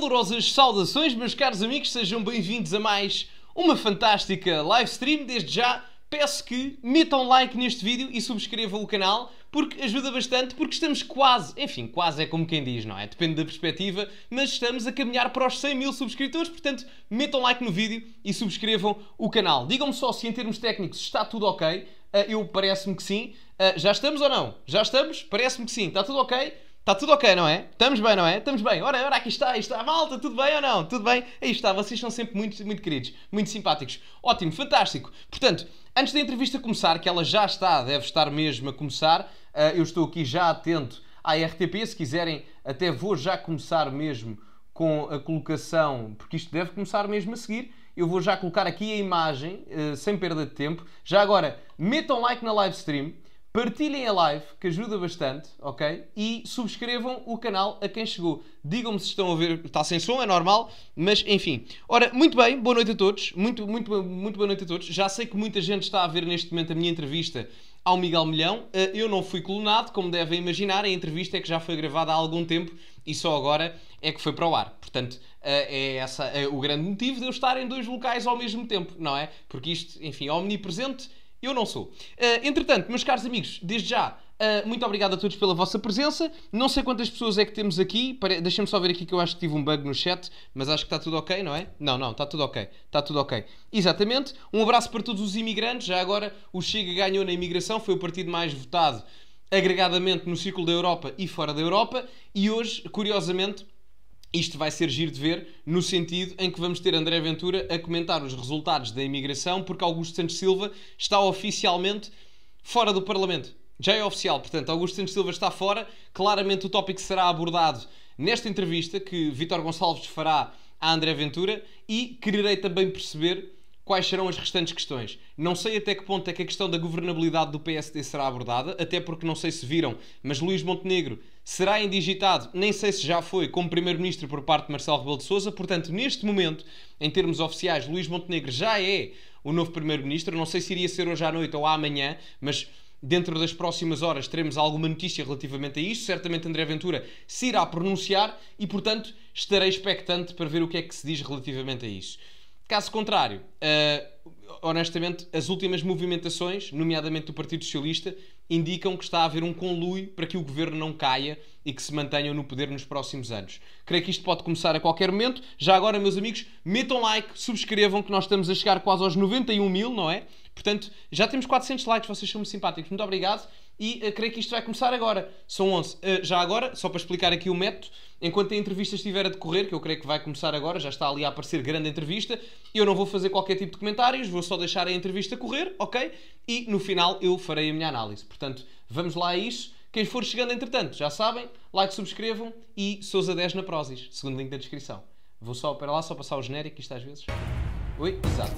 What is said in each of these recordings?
calorosas saudações, meus caros amigos, sejam bem-vindos a mais uma fantástica live stream. Desde já peço que metam like neste vídeo e subscrevam o canal porque ajuda bastante, porque estamos quase, enfim, quase é como quem diz, não é? Depende da perspectiva, mas estamos a caminhar para os 100 mil subscritores, portanto, metam like no vídeo e subscrevam o canal. Digam-me só se em termos técnicos está tudo ok, ah, eu parece-me que sim. Ah, já estamos ou não? Já estamos? Parece-me que sim, está tudo ok? Está tudo ok, não é? Estamos bem, não é? Estamos bem. Ora, ora, aqui está, aí está. Malta, tudo bem ou não? Tudo bem? Aí está, vocês são sempre muito, muito queridos, muito simpáticos. Ótimo, fantástico. Portanto, antes da entrevista começar, que ela já está, deve estar mesmo a começar, eh, eu estou aqui já atento à RTP. Se quiserem, até vou já começar mesmo com a colocação, porque isto deve começar mesmo a seguir. Eu vou já colocar aqui a imagem, eh, sem perda de tempo. Já agora, metam like na live stream. Partilhem a live, que ajuda bastante, ok? E subscrevam o canal a quem chegou. Digam-me se estão a ver, está sem som, é normal, mas enfim. Ora, muito bem, boa noite a todos. Muito, muito, muito boa noite a todos. Já sei que muita gente está a ver neste momento a minha entrevista ao Miguel Milhão. Eh, eu não fui clonado, como devem imaginar, a entrevista é que já foi gravada há algum tempo e só agora é que foi para o ar. Portanto, eh, é esse é o grande motivo de eu estar em dois locais ao mesmo tempo, não é? Porque isto, enfim, é omnipresente eu não sou. Uh, entretanto, meus caros amigos, desde já, uh, muito obrigado a todos pela vossa presença. Não sei quantas pessoas é que temos aqui. Pare... Deixem-me só ver aqui que eu acho que tive um bug no chat, mas acho que está tudo ok, não é? Não, não, está tudo ok. Está tudo ok. Exatamente. Um abraço para todos os imigrantes. Já agora, o Chega ganhou na imigração, foi o partido mais votado agregadamente no ciclo da Europa e fora da Europa. E hoje, curiosamente, isto vai ser giro de ver, no sentido em que vamos ter André Ventura a comentar os resultados da imigração, porque Augusto Santos Silva está oficialmente fora do Parlamento. Já é oficial, portanto, Augusto Santos Silva está fora. Claramente o tópico será abordado nesta entrevista que Vítor Gonçalves fará a André Ventura e quererei também perceber quais serão as restantes questões. Não sei até que ponto é que a questão da governabilidade do PSD será abordada, até porque não sei se viram, mas Luís Montenegro será indigitado, nem sei se já foi, como Primeiro-Ministro por parte de Marcelo Rebelo de Sousa. Portanto, neste momento, em termos oficiais, Luís Montenegro já é o novo Primeiro-Ministro. Não sei se iria ser hoje à noite ou amanhã, mas dentro das próximas horas teremos alguma notícia relativamente a isso. Certamente André Ventura se irá pronunciar e, portanto, estarei expectante para ver o que é que se diz relativamente a isso. Caso contrário, uh, honestamente, as últimas movimentações, nomeadamente do Partido Socialista, indicam que está a haver um conluio para que o governo não caia e que se mantenham no poder nos próximos anos. Creio que isto pode começar a qualquer momento. Já agora, meus amigos, metam like, subscrevam, que nós estamos a chegar quase aos 91 mil, não é? Portanto, já temos 400 likes, vocês são muito simpáticos. Muito obrigado e uh, creio que isto vai começar agora. São 11. Uh, eh, já agora, só para explicar aqui o método, enquanto a entrevista estiver a decorrer, que eu creio que vai começar agora, já está ali a aparecer grande entrevista, eu não vou fazer qualquer tipo de comentários, vou só deixar a entrevista correr, ok? E no final eu farei a minha análise. Portanto, vamos lá a isso. Quem for chegando, entretanto, já sabem, like, subscrevam e Sousa 10 na Prozis, segundo link da descrição. Vou só para lá, só passar o genérico, isto às vezes. Oi, exato.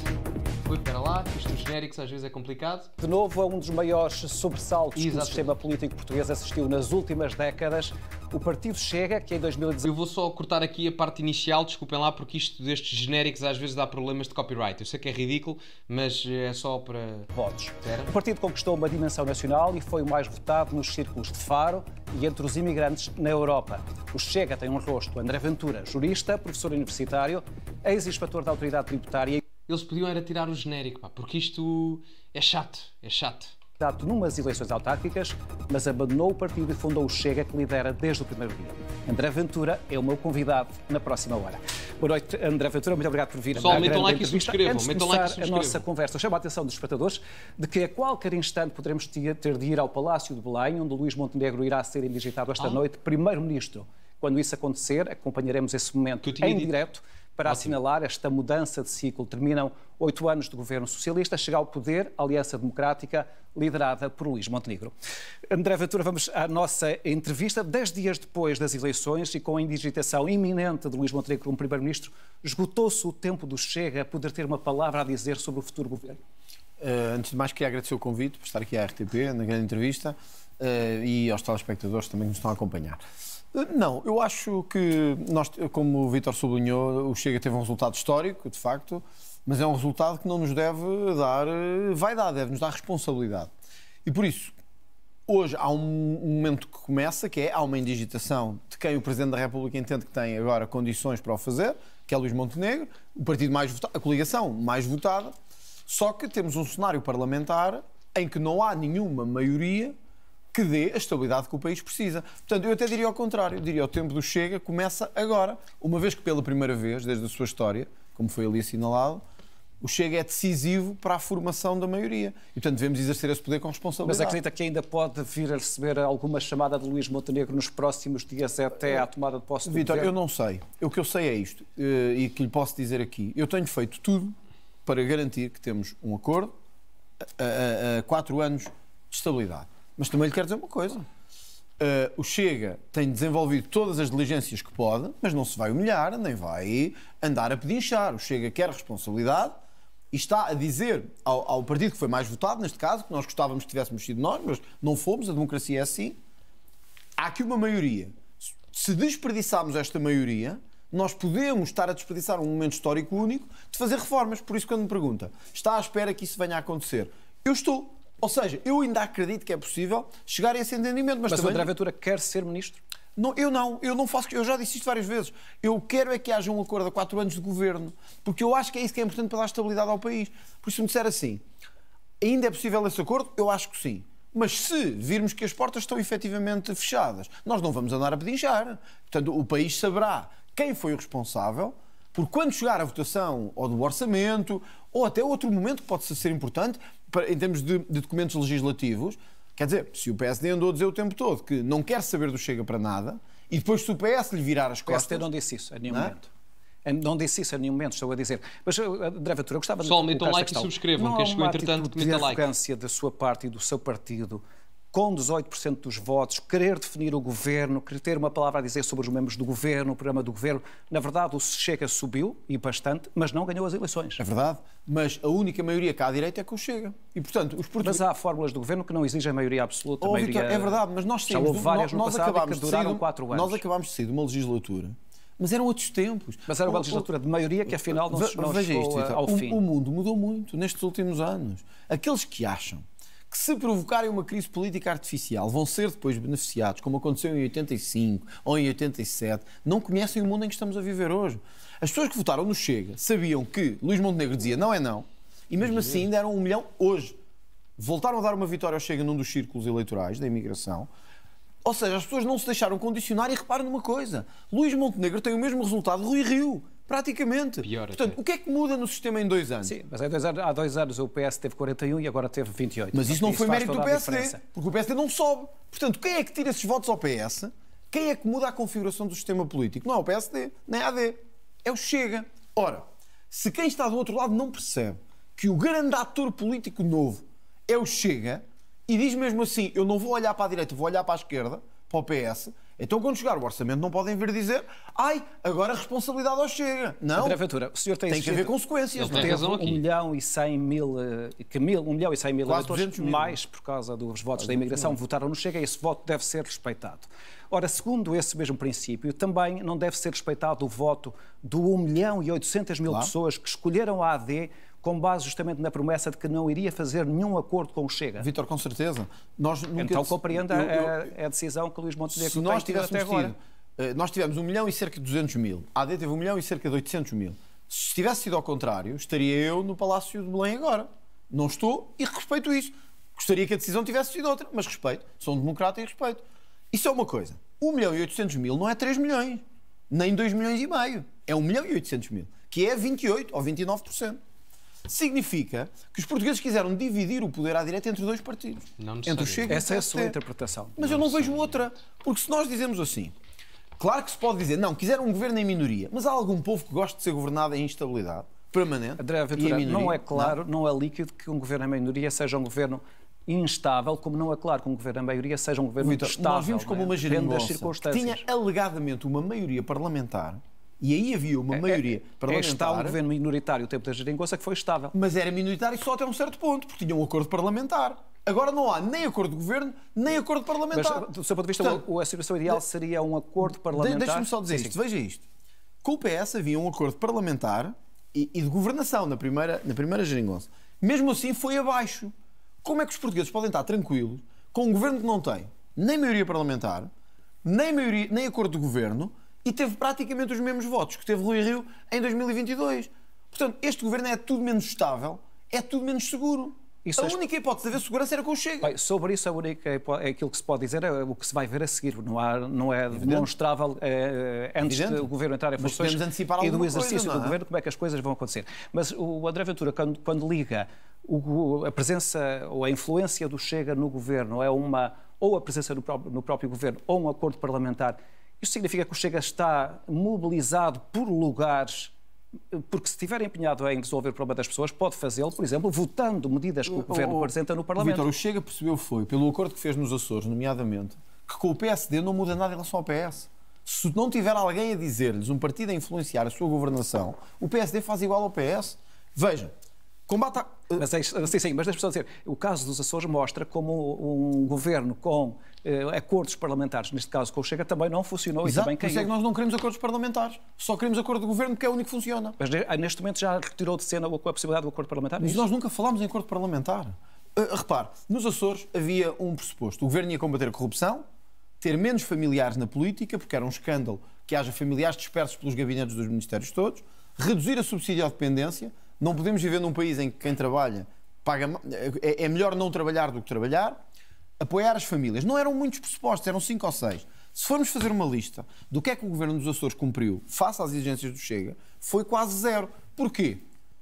Oi, para lá, isto dos genéricos às vezes é complicado. De novo, a é um dos maiores sobressaltos que o sistema político português assistiu nas últimas décadas. O partido chega, que em 2019. Eu vou só cortar aqui a parte inicial, desculpem lá, porque isto destes genéricos às vezes dá problemas de copyright. Eu sei que é ridículo, mas eh, é só para. Votos. Espera. O partido conquistou uma dimensão nacional e foi o mais votado nos círculos de Faro e entre os imigrantes na Europa. O Chega tem um rosto André Ventura, jurista, professor universitário, ex-inspetor da Autoridade Tributária eles pediam era tirar o genérico, pá, porque isto é chato, é chato. Candidato numas eleições autárquicas, mas abandonou o partido e fundou o Chega, que lidera desde o primeiro dia. André Ventura é o meu convidado na próxima hora. Boa noite, André Ventura, muito obrigado por vir. Só metam like e subscrevam. Antes de começar like subscrevam. a nossa conversa, chamo a atenção dos espectadores de que a qualquer instante poderemos ter de ir ao Palácio de Belém, onde Luís Montenegro irá ser indigitado esta ah. noite primeiro-ministro. Quando isso acontecer, acompanharemos esse momento em dito. direto para Ótimo. assinalar esta mudança de ciclo. Terminam oito anos de governo socialista, chega ao poder a Aliança Democrática, liderada por Luís Montenegro. André Ventura, vamos à nossa entrevista. Dez dias depois das eleições e com a indigitação iminente de Luís Montenegro como Primeiro-Ministro, esgotou-se o tempo do Chega a poder ter uma palavra a dizer sobre o futuro governo? Uh, antes de mais, queria agradecer o convite por estar aqui à RTP, na grande entrevista, uh, e aos telespectadores também que nos estão a acompanhar. Não, eu acho que, nós, como o Vítor sublinhou, o Chega teve um resultado histórico, de facto, mas é um resultado que não nos deve dar eh, vaidade, deve nos dar responsabilidade. E por isso, hoje há um momento que começa, que é há uma indigitação de quem o Presidente da República entende que tem agora condições para o fazer, que é Luís Montenegro, o partido mais votado, a coligação mais votada, só que temos um cenário parlamentar em que não há nenhuma maioria que dê a estabilidade que o país precisa. Portanto, eu até diria ao contrário, eu diria o tempo do Chega começa agora, uma vez que pela primeira vez, desde a sua história, como foi ali assinalado, o Chega é decisivo para a formação da maioria. E, portanto, devemos exercer esse poder com responsabilidade. Mas acredita que ainda pode vir a receber alguma chamada de Luís Montenegro nos próximos dias até à tomada de posse do Vitor, eu não sei. O que eu sei é isto, eh, e que lhe posso dizer aqui. Eu tenho feito tudo para garantir que temos um acordo a, a, a quatro anos de estabilidade. Mas também lhe quero dizer uma coisa. Uh, o Chega tem desenvolvido todas as diligências que pode, mas não se vai humilhar, nem vai andar a pedinchar. O Chega quer responsabilidade e está a dizer ao, ao, partido que foi mais votado, neste caso, que nós gostávamos que tivéssemos sido nós, mas não fomos, a democracia é assim. Há aqui uma maioria. Se desperdiçarmos esta maioria, nós podemos estar a desperdiçar um momento histórico único de fazer reformas. Por isso, quando me pergunta, está à espera que isso venha a acontecer? Eu estou. Ou seja, eu ainda acredito que é possível chegar a esse entendimento. Mas, mas também... o André Ventura quer ser ministro? Não, eu não, eu não faço, eu já disse isto várias vezes. Eu quero é que haja um acordo a quatro anos de governo, porque eu acho que é isso que é importante para dar estabilidade ao país. Por isso, se me disser assim, ainda é possível esse acordo? Eu acho que sim. Mas se virmos que as portas estão efetivamente fechadas, nós não vamos andar a pedinchar. Portanto, o país saberá quem foi o responsável, por quando chegar a votação ou do orçamento, ou até outro momento que pode ser importante, em termos de, de documentos legislativos, quer dizer, se o PSD andou a dizer o tempo todo que não quer saber do Chega para nada, e depois se o PS lhe virar as costas... O PSD não disse isso a nenhum não? É? momento. Não disse isso a nenhum momento, estou a dizer. Mas, André Ventura, eu gostava Só de... Só metam like e subscrevam, que chegou entretanto, comenta like. Não há uma de arrogância da sua parte e do seu partido com 18% dos votos, querer definir o governo, querer ter uma palavra a dizer sobre os membros do governo, o programa do governo. Na verdade, o Chega subiu, e bastante, mas não ganhou as eleições. É verdade, mas a única maioria cá à direita é que o Chega. E, portanto, os portugueses... Mas há fórmulas do governo que não exigem maioria absoluta. Oh, maioria... Victor, é verdade, mas nós temos... Já houve várias no, nós acabámos que duraram de quatro anos. Nós acabámos de sair de uma legislatura mas eram outros tempos. Mas era uma legislatura de maioria que afinal não, se, não veja chegou isto, então. ao fim. O, o mundo mudou muito nestes últimos anos. Aqueles que acham que se provocarem uma crise política artificial vão ser depois beneficiados, como aconteceu em 85 ou em 87, não conhecem o mundo em que estamos a viver hoje. As pessoas que votaram no Chega sabiam que Luís Montenegro dizia não é não, e mesmo assim deram um milhão hoje. Voltaram a dar uma vitória ao Chega num dos círculos eleitorais da imigração. Ou seja, as pessoas não se deixaram condicionar e reparem numa coisa: Luís Montenegro tem o mesmo resultado de Rui Rio. Praticamente. Pior Portanto, o que é que muda no sistema em dois anos? Sim, mas há dois anos, há dois anos o PS teve 41 e agora teve 28. Mas isso não isso foi mérito do PSD, porque o PSD não sobe. Portanto, quem é que tira esses votos ao PS? Quem é que muda a configuração do sistema político? Não é o PSD, nem é a AD. É o Chega. Ora, se quem está do outro lado não percebe que o grande ator político novo é o Chega e diz mesmo assim: eu não vou olhar para a direita, vou olhar para a esquerda, para o PS. Então, quando chegar o orçamento, não podem vir dizer ai, agora a responsabilidade ao Chega. Não. André Ventura, o senhor tem, tem que haver consequências. Ele é? tem razão aqui. 1 milhão e 100 mil, que mil, 1 milhão e 100 mil Quase eleitores mais por causa dos votos da imigração votaram no Chega e esse voto deve ser respeitado. Ora, segundo esse mesmo princípio, também não deve ser respeitado o voto do 1 milhão e 800 mil claro. pessoas que escolheram a AD com base justamente na promessa de que não iria fazer nenhum acordo com o Chega. Vitor, com certeza. Nós nunca... Então compreenda a, a, decisão que Luís Montenegro se nós tem tido até agora. Tido, eh, nós tivemos 1 milhão e cerca de 200 mil, a AD teve 1 milhão e cerca de 800 mil. Se tivesse sido ao contrário, estaria eu no Palácio de Belém agora. Não estou e respeito isso. Gostaria que a decisão tivesse sido outra, mas respeito. Sou um democrata e respeito. Isso é uma coisa. 1 milhão e 800 mil não é 3 milhões, nem 2 milhões e meio. É 1 milhão e 800 mil, que é 28 ou 29% significa que os portugueses quiseram dividir o poder à direita entre dois partidos. Não entre o Chega Essa é a sua interpretação. Mas não eu não vejo outra. Porque se nós dizemos assim, claro que se pode dizer, não, quiseram um governo em minoria, mas há algum povo que gosta de ser governado em instabilidade permanente? André Aventura, não é claro, não. não é líquido que um governo em minoria seja um governo instável, como não é claro que um governo em maioria seja um governo Vitor, estável. Nós vimos como é? uma geringonça que tinha alegadamente uma maioria parlamentar e aí havia uma maioria é, é, parlamentar. É Está um governo minoritário, o tempo da geringonça, que foi estável. Mas era minoritário só até um certo ponto, porque tinha um acordo parlamentar. Agora não há nem acordo de governo, nem acordo parlamentar. Mas, do seu ponto de vista, a situação ideal de, seria um acordo parlamentar. Deixa-me só dizer sim, isto, sim. veja isto. Com o PS havia um acordo parlamentar e, e de governação na primeira, na primeira geringonça. Mesmo assim foi abaixo. Como é que os portugueses podem estar tranquilos com um governo que não tem nem maioria parlamentar, nem, maioria, nem acordo de governo, e teve praticamente os mesmos votos que teve Rui Rio em 2022. Portanto, este governo é tudo menos estável, é tudo menos seguro. Isso a é única hipótese de haver segurança era com o Chega. Bem, sobre isso, a única hipótese, é aquilo que se pode dizer é o que se vai ver a seguir. Não, há, não é Evidente. demonstrável é, antes Evidente. do governo entrar em funções e do exercício coisa, do é? governo como é que as coisas vão acontecer. Mas o André Ventura, quando, quando liga o, a presença ou a influência do Chega no governo, é uma ou a presença no próprio, no próprio governo ou um acordo parlamentar isto significa que o Chega está mobilizado por lugares porque se estiver empenhado em resolver o problema das pessoas, pode fazê-lo, por exemplo, votando medidas que o, Governo apresenta no Parlamento. Vitor, o Chega percebeu foi, pelo acordo que fez nos Açores, nomeadamente, que com o PSD não muda nada em relação ao PS. Se não tiver alguém a dizer-lhes, um partido a influenciar a sua governação, o PSD faz igual ao PS. Veja, combate a mas, é, sim, sim, mas deixe-me só dizer, o caso dos Açores mostra como um governo com eh, acordos parlamentares, neste caso com o Chega, também não funcionou Exato, e também é caiu. é que nós não queremos acordos parlamentares, só queremos acordo de governo, que é o único que funciona. Mas ah, neste momento já retirou de cena a possibilidade do acordo parlamentar? É mas nós nunca falámos em acordo parlamentar. Uh, repare, nos Açores havia um pressuposto. O governo ia combater a corrupção, ter menos familiares na política, porque era um escândalo que haja familiares dispersos pelos gabinetes dos ministérios todos, reduzir a subsídio à dependência, não podemos viver num país em que quem trabalha paga, é, é, melhor não trabalhar do que trabalhar. Apoiar as famílias. Não eram muitos pressupostos, eram cinco ou seis. Se formos fazer uma lista do que é que o governo dos Açores cumpriu face às exigências do Chega, foi quase zero. Porquê?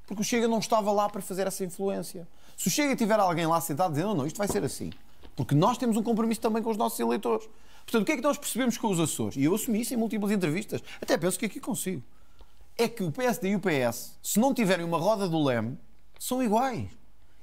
Porque o Chega não estava lá para fazer essa influência. Se o Chega tiver alguém lá sentado dizendo, não, não, isto vai ser assim. Porque nós temos um compromisso também com os nossos eleitores. Portanto, o que é que nós percebemos com os Açores? E eu assumi isso em múltiplas entrevistas. Até penso que aqui consigo é que o PSD e o PS, se não tiverem uma roda do leme, são iguais.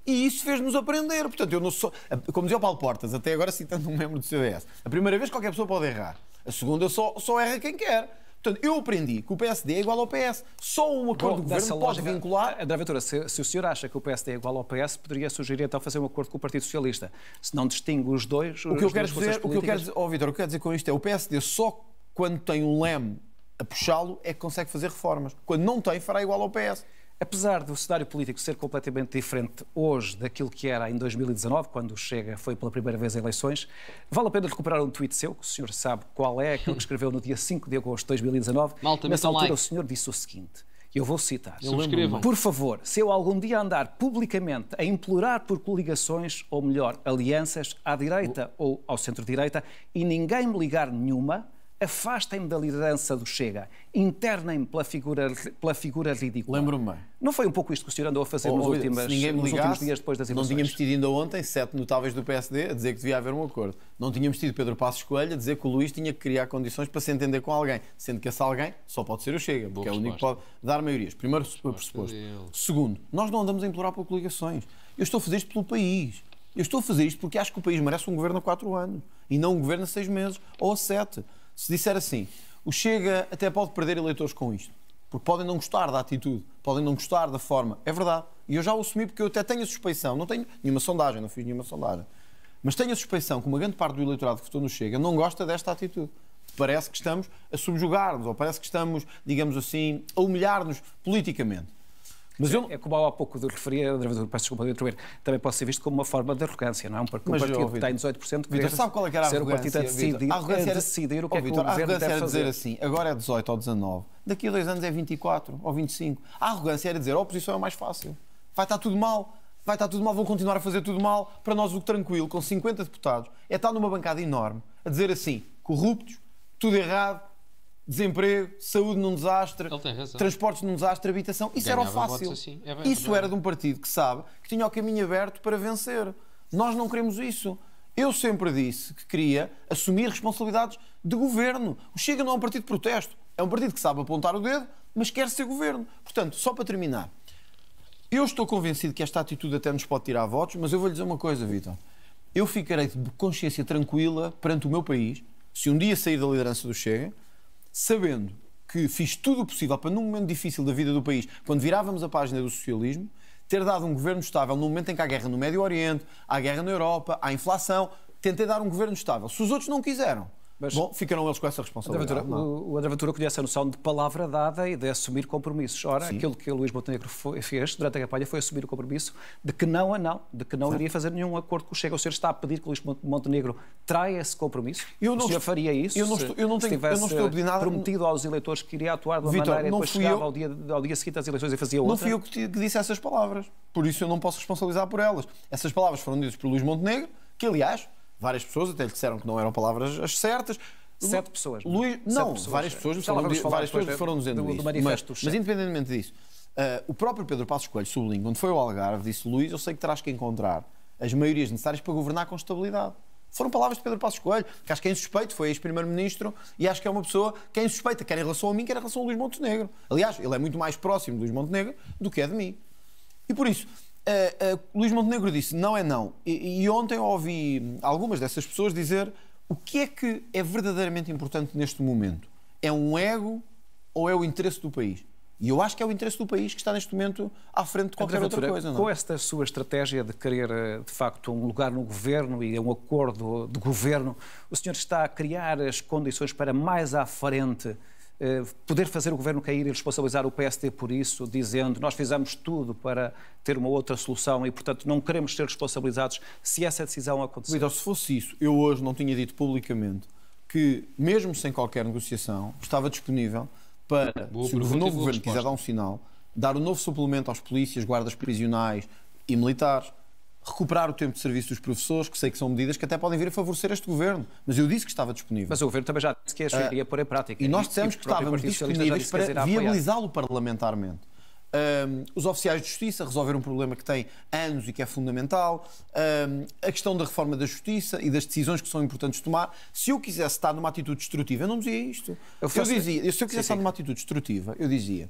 E isso fez-nos aprender. Portanto, eu não sou. Como dizia o Paulo Portas, até agora citando um membro do CDS, a primeira vez qualquer pessoa pode errar. A segunda só, só erra quem quer. Portanto, eu aprendi que o PSD é igual ao PS. Só um acordo Bom, de governo pode vincular. Eh, André Ventura, se, se, o senhor acha que o PSD é igual ao PS, poderia sugerir então fazer um acordo com o Partido Socialista. Se não distingue os dois. O que eu quero dizer, políticas... o que eu quero dizer, oh, Vitor, o que eu quero dizer com isto é o PSD só quando tem um leme a puxá-lo é que consegue fazer reformas. Quando não tem, fará igual ao PS. Apesar do cenário político ser completamente diferente hoje daquilo que era em 2019, quando Chega foi pela primeira vez a eleições, vale a pena recuperar um tweet seu, que o senhor sabe qual é, que ele escreveu no dia 5 de agosto de 2019. Malta, Nessa altura, like. o senhor disse o seguinte. Eu vou citar. Eu por favor, se eu algum dia andar publicamente a implorar por coligações, ou melhor, alianças à direita o... ou ao centro-direita, e ninguém me ligar nenhuma, afastem-me da liderança do Chega, internem-me pela figura, pela figura ridícula. Lembro-me bem. Não foi um pouco isto que o senhor andou a fazer nos, últimas, ligasse, nos, últimos dias depois das eleições? Não tínhamos tido ainda ontem sete notáveis do PSD a dizer que devia haver um acordo. Não tínhamos tido Pedro Passos Coelho a dizer que o Luís tinha que criar condições para se entender com alguém, sendo que esse alguém só pode ser o Chega, porque é o único que pode dar maiorias. Primeiro pressuposto. Segundo, nós não andamos a implorar por coligações. Eu estou a fazer isto pelo país. Eu estou a fazer isto porque acho que o país merece um governo a quatro anos e não um governo a seis meses ou a sete se disser assim, o Chega até pode perder eleitores com isto, porque podem não gostar da atitude, podem não gostar da forma, é verdade. E eu já o assumi porque eu até tenho a suspeição, não tenho nenhuma sondagem, não fiz nenhuma sondagem, mas tenho a suspeição que uma grande parte do eleitorado que votou no Chega não gosta desta atitude parece que estamos a subjugar-nos, ou parece que estamos, digamos assim, a humilhar-nos politicamente. Mas eu... É como há pouco de referia, peço desculpa de interromper, também pode ser visto como uma forma de arrogância, não é? Um, partido Mas, que tem 18% que Vitor, sabe qual é que era a ser arrogância, partido a decidir, arrogância era... a decidir o que oh, é que o governo deve fazer. dizer assim, agora é 18 ou 19, daqui a dois anos é 24 ou 25. A arrogância era dizer, a oposição é mais fácil, vai estar tudo mal, vai estar tudo mal, vão continuar a fazer tudo mal. Para nós, o tranquilo, com 50 deputados, é estar numa bancada enorme, a dizer assim, corruptos, tudo errado, desemprego, saúde num desastre, transportes num desastre, habitação. Isso Ganhava era o fácil. Assim. É bem, isso era de um partido que sabe que tinha o caminho aberto para vencer. Nós não queremos isso. Eu sempre disse que queria assumir responsabilidades de governo. O Chega não é um partido de protesto. É um partido que sabe apontar o dedo, mas quer ser governo. Portanto, só para terminar, eu estou convencido que esta atitude até nos pode tirar votos, mas eu vou lhe dizer uma coisa, Vitor. Eu ficarei de consciência tranquila perante o meu país se um dia sair da liderança do Chega sabendo que fiz tudo o possível para, num momento difícil da vida do país, quando virávamos a página do socialismo, ter dado um governo estável num momento em que há guerra no Médio Oriente, há guerra na Europa, há inflação, tentei dar um governo estável. Se os outros não quiseram, mas, Bom, ficaram eles com essa responsabilidade. André Ventura, é? o, o André Ventura conhece a noção de palavra dada e de assumir compromissos. Ora, Sim. aquilo que o Luís Montenegro foi, fez durante a campanha foi assumir o compromisso de que não a não, de que não iria fazer nenhum acordo com o Chega. O senhor está a pedir que o Luís Montenegro traia esse compromisso? Eu não o senhor faria isso eu não estou, eu não tenho, eu não estou a pedir nada. prometido aos eleitores que iria atuar de uma Victor, maneira e depois chegava eu, ao, dia, ao dia seguinte às eleições e fazia outra? Não fui eu que, que disse essas palavras. Por isso eu não posso responsabilizar por elas. Essas palavras foram ditas por Luís Montenegro, que aliás Várias pessoas até lhe disseram que não eram palavras as certas. Sete pessoas. É? Luís, não, pessoas, várias é. pessoas, foram, várias pessoas foram dizendo do, isso. Do mas, mas, independentemente disso, uh, o próprio Pedro Passos Coelho, sublinho, quando foi ao Algarve, disse: Luís, eu sei que terás que encontrar as maiorias necessárias para governar com estabilidade. Foram palavras de Pedro Passos Coelho, que acho que é insuspeito, foi ex-primeiro-ministro, e acho que é uma pessoa que é insuspeita, quer em relação a mim, quer em relação a Luís Montenegro. Aliás, ele é muito mais próximo de Luís Montenegro do que é de mim. E por isso, Uh, Luís Montenegro disse não é não. E, e, ontem ouvi algumas dessas pessoas dizer o que é que é verdadeiramente importante neste momento? É um ego ou é o interesse do país? E eu acho que é o interesse do país que está neste momento à frente de qualquer outra coisa. Não? É? Com esta sua estratégia de querer, eh, de facto, um lugar no governo e um acordo de governo, o senhor está a criar as condições para mais à frente eh, poder fazer o governo cair e responsabilizar o PSD por isso, dizendo nós fizemos tudo para ter uma outra solução e, portanto, não queremos ser responsabilizados se essa decisão acontecer. Vitor, se fosse isso, eu hoje não tinha dito publicamente que, mesmo sem qualquer negociação, estava disponível para, boa se o novo governo resposta. quiser dar um sinal, dar um novo suplemento às polícias, guardas prisionais e militares, recuperar o tempo de serviço dos professores, que sei que são medidas que até podem vir a favorecer este governo. Mas eu disse que estava disponível. Mas o governo também já disse que uh, é ah, iria pôr em prática. E nós dissemos que estávamos disponíveis para viabilizá-lo parlamentarmente. Um, os oficiais de justiça resolveram um problema que tem anos e que é fundamental, um, a questão da reforma da justiça e das decisões que são importantes tomar. Se eu quisesse estar numa atitude destrutiva, eu não dizia isto. Eu, eu dizia, se eu quisesse sim, sim. estar numa atitude destrutiva, eu dizia: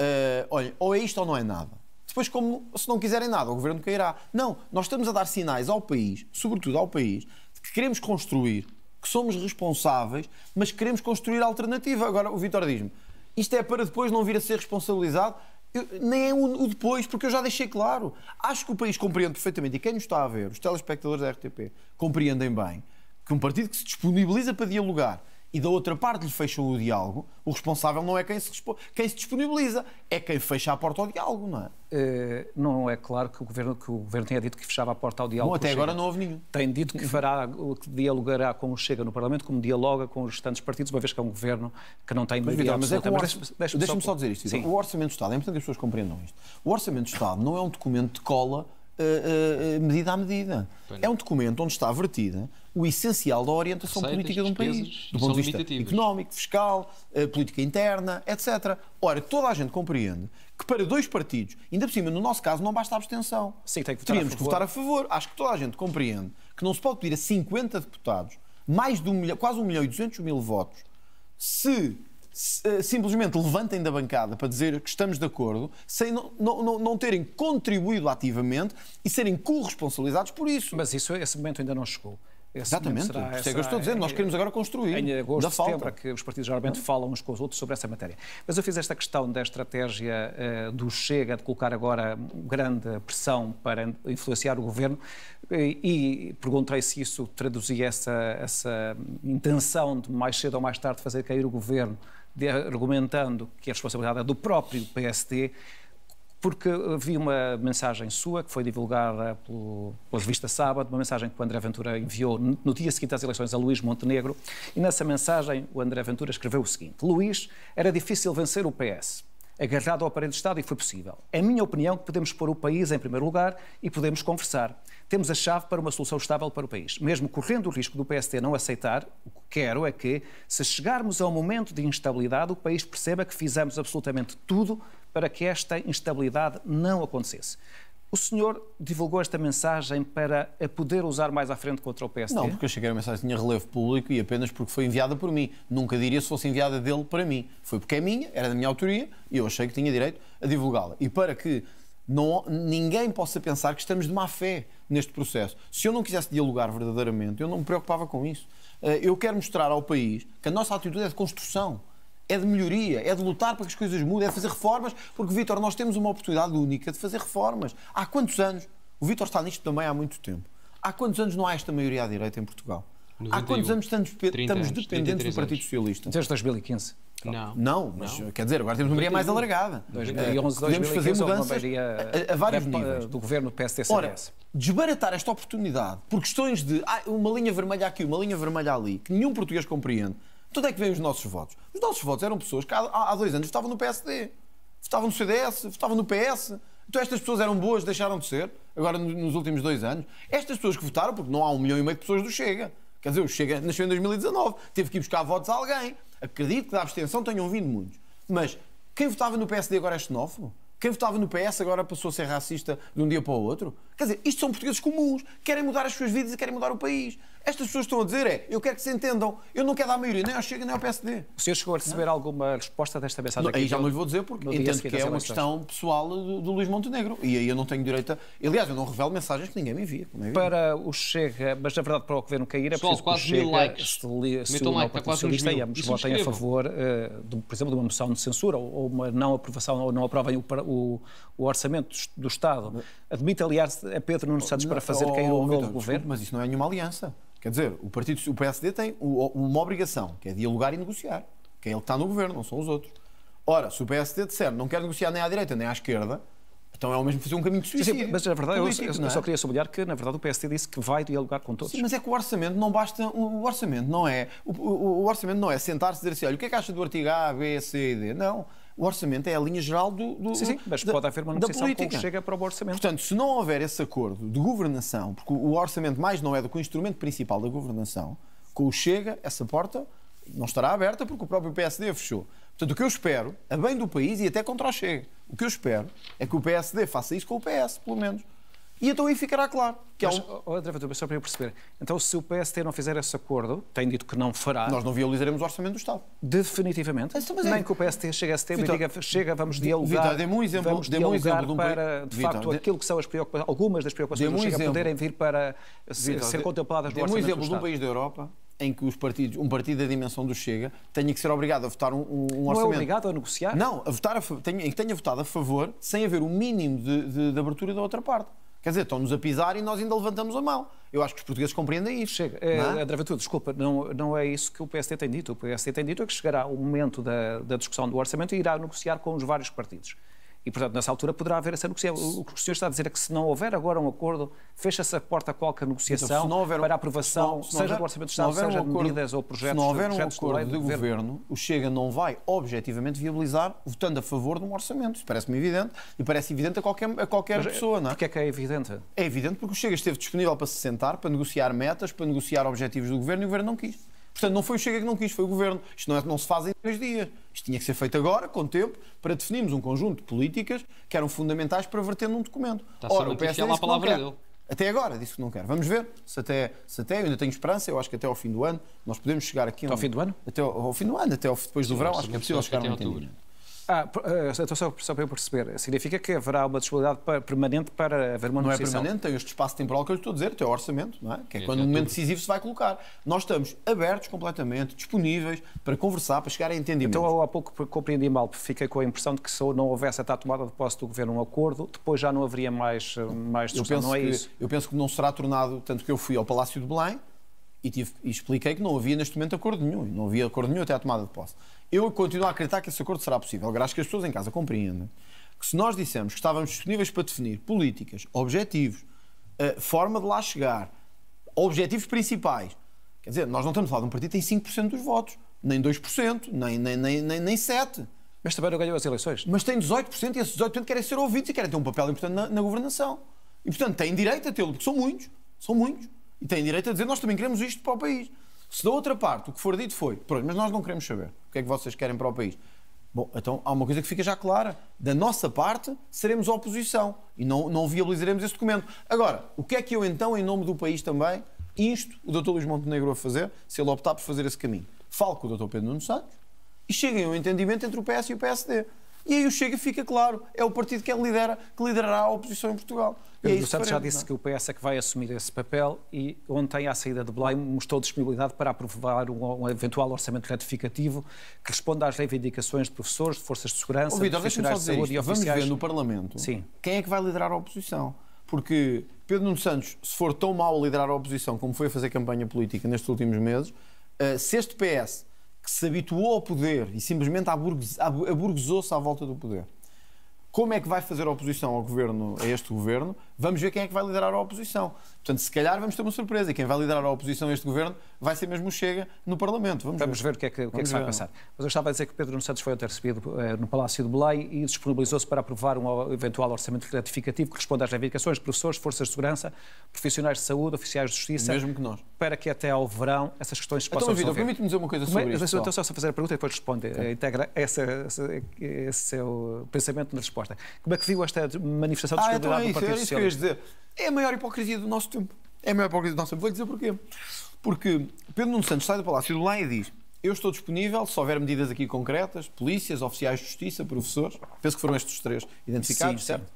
uh, olha, ou é isto ou não é nada depois, como se não quiserem nada, o governo cairá. Não, nós estamos a dar sinais ao país, sobretudo ao país, de que queremos construir, que somos responsáveis, mas queremos construir alternativa. Agora, o Vitor diz-me: isto é para depois não vir a ser responsabilizado? Eu, nem é o, o depois, porque eu já deixei claro. Acho que o país compreende perfeitamente, e quem nos está a ver, os telespectadores da RTP, compreendem bem que um partido que se disponibiliza para dialogar e da outra parte lhe fecham o diálogo, o responsável não é quem se, quem se disponibiliza, é quem fecha a porta ao diálogo, não é? Uh, não é claro que o governo que o governo tenha dito que fechava a porta ao diálogo. Bom, até agora Chega. não houve nenhum. Tem dito que fará, que dialogará com o Chega no Parlamento, como dialoga com os restantes partidos, uma vez que é um governo que não tem maioria. Mas, mas, é mas deixa-me deixa só... só... dizer isto. o orçamento do Estado é importante que as pessoas compreendam isto. O orçamento do Estado não é um documento de cola eh, eh, eh, medida a medida. é um documento onde está vertida o essencial da orientação receitas, política de um país, do ponto de vista económico, fiscal, política interna, etc. Ora, toda a gente compreende que para dois partidos, ainda por cima, no nosso caso, não basta a abstenção. Sim, tem que votar Teríamos a favor. que votar a favor. Acho que toda a gente compreende que não se pode pedir a 50 deputados mais de um milhão, quase 1 milhão e 200 mil votos se eh, simplesmente levantem da bancada para dizer que estamos de acordo, sem não, não, não terem contribuído ativamente e serem corresponsabilizados por isso. Mas isso, esse momento ainda não chegou. Esse Exatamente, será, isso é que eu estou dizendo nós queremos agora construir. Em agosto, setembro, falta. É que os partidos geralmente não. falam uns com os outros sobre essa matéria. Mas eu fiz esta questão da estratégia uh, do Chega, de colocar agora grande pressão para influenciar o governo, e, eh, e perguntei se isso traduzia essa, essa intenção de mais cedo ou mais tarde fazer cair o governo de, argumentando que a responsabilidade é do próprio PSD, porque vi uma mensagem sua que foi divulgada pelo, pela revista Sábado, uma mensagem que o André Ventura enviou no dia seguinte às eleições a Luís Montenegro, e nessa mensagem o André Ventura escreveu o seguinte: Luís, era difícil vencer o PS agarrado ao aparelho de Estado e foi possível. É minha opinião que podemos pôr o país em primeiro lugar e podemos conversar. Temos a chave para uma solução estável para o país. Mesmo correndo o risco do PST não aceitar, o que quero é que, se chegarmos a um momento de instabilidade, o país perceba que fizemos absolutamente tudo para que esta instabilidade não acontecesse. O senhor divulgou esta mensagem para a poder usar mais à frente contra o PSD? Não, porque eu cheguei a mensagem que tinha relevo público e apenas porque foi enviada por mim. Nunca diria se fosse enviada dele para mim. Foi porque é minha, era da minha autoria e eu achei que tinha direito a divulgá-la. E para que não, ninguém possa pensar que estamos de má fé neste processo. Se eu não quisesse dialogar verdadeiramente, eu não me preocupava com isso. Eh, eu quero mostrar ao país que a nossa atitude é de construção é de melhoria, é de lutar para que as coisas mudem, é de fazer reformas, porque, Vítor, nós temos uma oportunidade única de fazer reformas. Há quantos anos? O Vítor está nisto também há muito tempo. Há quantos anos não há esta maioria à direita em Portugal? 91, há quantos anos estamos, estamos dependentes do Partido anos. Socialista? Desde 2015. Não. Não, mas não. quer dizer, agora temos uma maioria mais alargada. 2011, Podemos fazer mudanças a, a, vários níveis. Do governo psd Ora, desbaratar esta oportunidade por questões de ah, uma linha vermelha aqui, uma linha vermelha ali, que nenhum português compreende, tudo é que vêm os nossos votos? Os nossos votos eram pessoas que há, há dois anos estavam no PSD, votavam no CDS, votavam no PS. Então estas pessoas eram boas, deixaram de ser, agora nos últimos dois anos. Estas pessoas que votaram, porque não há um milhão e meio de pessoas do Chega. Quer dizer, o Chega nasceu em 2019, teve que ir buscar votos a alguém. Acredito que da abstenção tenham vindo muitos. Mas quem votava no PSD agora é xenófobo? Quem votava no PS agora passou a ser racista de um dia para o outro? Quer dizer, isto são portugueses comuns, querem mudar as suas vidas e querem mudar o país. Estas pessoas estão a dizer é, eu quero que se entendam, eu não quero dar maioria, nem ao Chega, nem ao PSD. O senhor chegou a receber não? alguma resposta desta mensagem? Não, aí já não lhe vou dizer, porque entendo que é uma questão pessoal do, do Luís Montenegro. E aí eu não tenho direito a... Aliás, eu não revelo mensagens que ninguém me envia. É para o Chega, mas na verdade para o governo cair é preciso quase que o Chega likes. se, li, se uma like, tá socialista e ambos votem a favor, uh, de, por exemplo, de uma moção de censura ou, ou uma não aprovação ou não aprovem o, o, o orçamento do Estado. Admite, aliás, a é Pedro Nuno Santos para fazer cair oh, o novo oh, governo? Mas isso não é nenhuma aliança. Quer dizer, o, partido, o PSD tem uma obrigação, que é dialogar e negociar. Que é ele que está no governo, não são os outros. Ora, se o PSD disser não quer negociar nem à direita nem à esquerda, então é o mesmo fazer um caminho de suicídio. Sim, mas na verdade, político, eu, eu, eu só queria sublinhar que, na verdade, o PSD disse que vai dialogar com todos. Sim, mas é que o orçamento não basta. O orçamento não é. O, o, o orçamento não é sentar-se e dizer assim: olha, o que é que acha do artigo A, B, C e D? Não. O orçamento é a linha geral do, do sim, sim, mas da, pode haver uma negociação política. o que chega para o orçamento. Portanto, se não houver esse acordo de governação, porque o orçamento mais não é do que o instrumento principal da governação, com o chega, essa porta não estará aberta porque o próprio PSD fechou. Portanto, o que eu espero, a bem do país e até contra o Chega, o que eu espero é que o PSD faça isso com o PS, pelo menos. E então aí ficará claro. Que é Mas, é outra vez, só para eu perceber. Então, se o PST não fizer esse acordo, tem dito que não fará. Nós não violizaremos o orçamento do Estado. Definitivamente. Ah, então, mas, é- Nem é... que o PST chegue a esse tempo Vitor, e diga, chega, vamos dialogar. Vitor, dê-me um exemplo, vamos dê um exemplo de um para, de Vitor, facto, de... aquilo que são as preocupações, algumas das preocupações um que chega a poderem vir para Vitor, ser de... contempladas no orçamento. Dê-me um exemplo de um país da Europa em que os partidos, um partido da dimensão do Chega tenha que ser obrigado a votar um, um não orçamento. Não é obrigado a negociar? Não, a votar a, tenha, tenha votado a favor sem haver o um mínimo de, de, de abertura da outra parte. Quer dizer, estão-nos a pisar e nós ainda levantamos a mão. Eu acho que os portugueses compreendem isso. Chega. É, não é? Eh, André Ventura, desculpa, não, não é isso que o PSD tem dito. O PSD tem dito é que chegará o momento da, da discussão do orçamento e irá negociar com os vários partidos. E, portanto, nessa altura poderá haver essa negociação. O que o senhor está a dizer é que se não houver agora um acordo, fecha-se a porta a qualquer então, negociação então, houver, para aprovação, se não, seja do Orçamento de Estado, seja de medidas ou projetos. Se não houver um acordo de, de, governo, governo, o Chega não vai objetivamente viabilizar votando a favor de um orçamento. Isso parece-me evidente e parece evidente a qualquer, a qualquer Mas, eh, pessoa, não é? Porquê é que é evidente? É evidente porque o Chega esteve disponível para se sentar, para negociar metas, para negociar objetivos do governo e o governo não quis. Portanto, não foi o Chega que não quis, foi o Governo. Isto não, é, não se faz em três dias. Isto tinha que ser feito agora, com tempo, para definirmos um conjunto de políticas que eram fundamentais para verter num documento. Está Ora, o PS disse a palavra dele. Até agora disse que não quer. Vamos ver se até, se até, eu ainda tenho esperança, eu acho que até ao fim do ano nós podemos chegar aqui... Até um, ao fim do ano? Até ao, ao fim do ano, até ao, depois do verão, acho que é possível chegar a um entendimento. Ah, ah estou só, só, para eu perceber. Significa que haverá uma disponibilidade permanente para haver uma Não é negociação? Não é permanente, tem este espaço temporal que eu estou a dizer, tem o orçamento, não é? que é e quando o um momento decisivo se vai colocar. Nós estamos abertos completamente, disponíveis para conversar, para chegar a entendimento. Então, há pouco compreendi mal, porque fiquei com a impressão de que se não houvesse até a tomada de posse do Governo um acordo, depois já não haveria mais, eh, mais discussão, não é que, isso? Eu penso que não será tornado, tanto que eu fui ao Palácio de Belém, e, tive, e, expliquei que não havia neste momento acordo nenhum, não havia acordo nenhum até à tomada de posse. Eu continuo a acreditar que esse acordo será possível. Agora, acho que as pessoas em casa compreendem que se nós dissemos que estávamos disponíveis para definir políticas, objetivos, forma de lá chegar, objetivos principais, quer dizer, nós não estamos a falar de um partido que tem 5% dos votos, nem 2%, nem, nem, nem, nem, nem 7%. Mas também não ganhou as eleições. Mas tem 18% e esses 18% querem ser ouvidos e querem ter um papel importante na, na governação. E, portanto, têm direito a tê-lo, porque são muitos, são muitos. E têm direito a dizer, nós também queremos isto para o país. Se da outra parte o que for dito foi, pronto, mas nós não queremos saber o que é que vocês querem para o país. Bom, então há uma coisa que fica já clara. Da nossa parte, seremos oposição e não, não viabilizaremos este documento. Agora, o que é que eu então, em nome do país também, insto o Dr. Luís Montenegro a fazer, se ele optar por fazer esse caminho? Falo com o Dr. Pedro Nuno Santos e cheguem a um entendimento entre o PS e o PSD. E aí o Chega fica claro, é o partido que é lidera, que liderará a oposição em Portugal. É Pedro é Santos já disse não? É? que o PS é que vai assumir esse papel e ontem, à saída de Belém, mostrou disponibilidade para aprovar um, um eventual orçamento retificativo que responda às reivindicações de professores, de forças de segurança, de profissionais de saúde isto. e oficiais. Vamos ver no Parlamento Sim. quem é que vai liderar a oposição. Porque Pedro Nuno Santos, se for tão mal a liderar a oposição como foi a fazer campanha política nestes últimos meses, eh, se este PS que se habituou ao poder e simplesmente aburguesou-se à volta do poder. Como é que vai fazer oposição ao governo, a este governo? Vamos ver quem é que vai liderar a oposição. Portanto, se calhar vamos ter uma surpresa e quem vai liderar a oposição a este governo vai ser mesmo Chega no Parlamento. Vamos, vamos ver. ver. o que é que, o que, é que se vai passar. Mas eu estava a dizer que Pedro Nuno Santos foi ontem recebido eh, no Palácio de Belém e disponibilizou-se para aprovar um eventual orçamento gratificativo que responda às reivindicações de professores, forças de segurança, profissionais de saúde, oficiais de justiça. Mesmo que nós. Para que até ao verão essas questões se possam então, resolver. permite-me dizer uma coisa sobre Mas, isso. Então, só se fazer a pergunta e depois responde. Okay. Eh, integra essa, essa, esse seu pensamento na resposta. Como é que viu esta manifestação de ah, solidariedade então é do Partido Socialista? dizer. É a maior hipocrisia do nosso tempo. É a maior hipocrisia do nosso tempo. Vou-lhe dizer porquê. Porque Pedro Nuno Santos sai do Palácio do Lá e diz: Eu estou disponível se houver medidas aqui concretas, polícias, oficiais de justiça, professores. Penso que foram estes três identificados, sim, certo? Sim.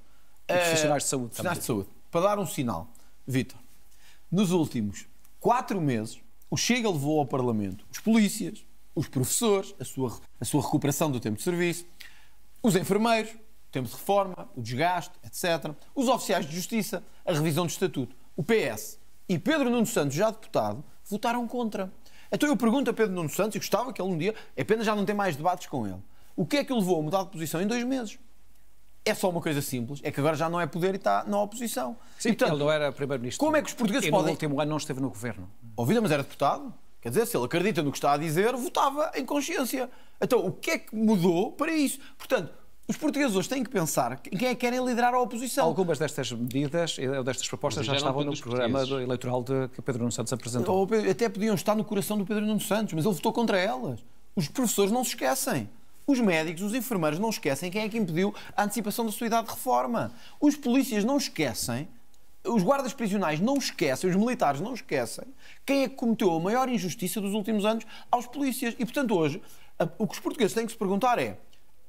E eh, profissionais de saúde. de saúde. Para dar um sinal, Vitor, nos últimos quatro meses, o Chega levou ao Parlamento os polícias, os professores, a sua, a sua recuperação do tempo de serviço, os enfermeiros, o tempo de reforma, o desgaste, etc. Os oficiais de justiça, a revisão do estatuto. O PS e Pedro Nuno Santos, já deputado, votaram contra. Então eu pergunto a Pedro Nuno Santos, e gostava que ele um dia, é pena já não ter mais debates com ele, o que é que o levou a mudar de posição em dois meses? É só uma coisa simples, é que agora já não é poder e está na oposição. Sim, e, portanto, ele não era primeiro-ministro. Como é que os portugueses e podem... no último ano não esteve no governo. Ouvida, mas era deputado. Quer dizer, se ele acredita no que está a dizer, votava em consciência. Então, o que é que mudou para isso? Portanto, os portugueses hoje têm que pensar em quem é que querem liderar a oposição. Algumas destas medidas, destas propostas, já, já estavam no programa eleitoral de, que Pedro Nuno Santos apresentou. Ou, até podiam estar no coração do Pedro Nuno Santos, mas ele votou contra elas. Os professores não se esquecem. Os médicos, os enfermeiros não esquecem quem é que impediu a antecipação da sua idade de reforma. Os polícias não esquecem os guardas prisionais não esquecem, os militares não esquecem, quem é que cometeu a maior injustiça dos últimos anos aos polícias. E, portanto, hoje, o que os portugueses têm que se perguntar é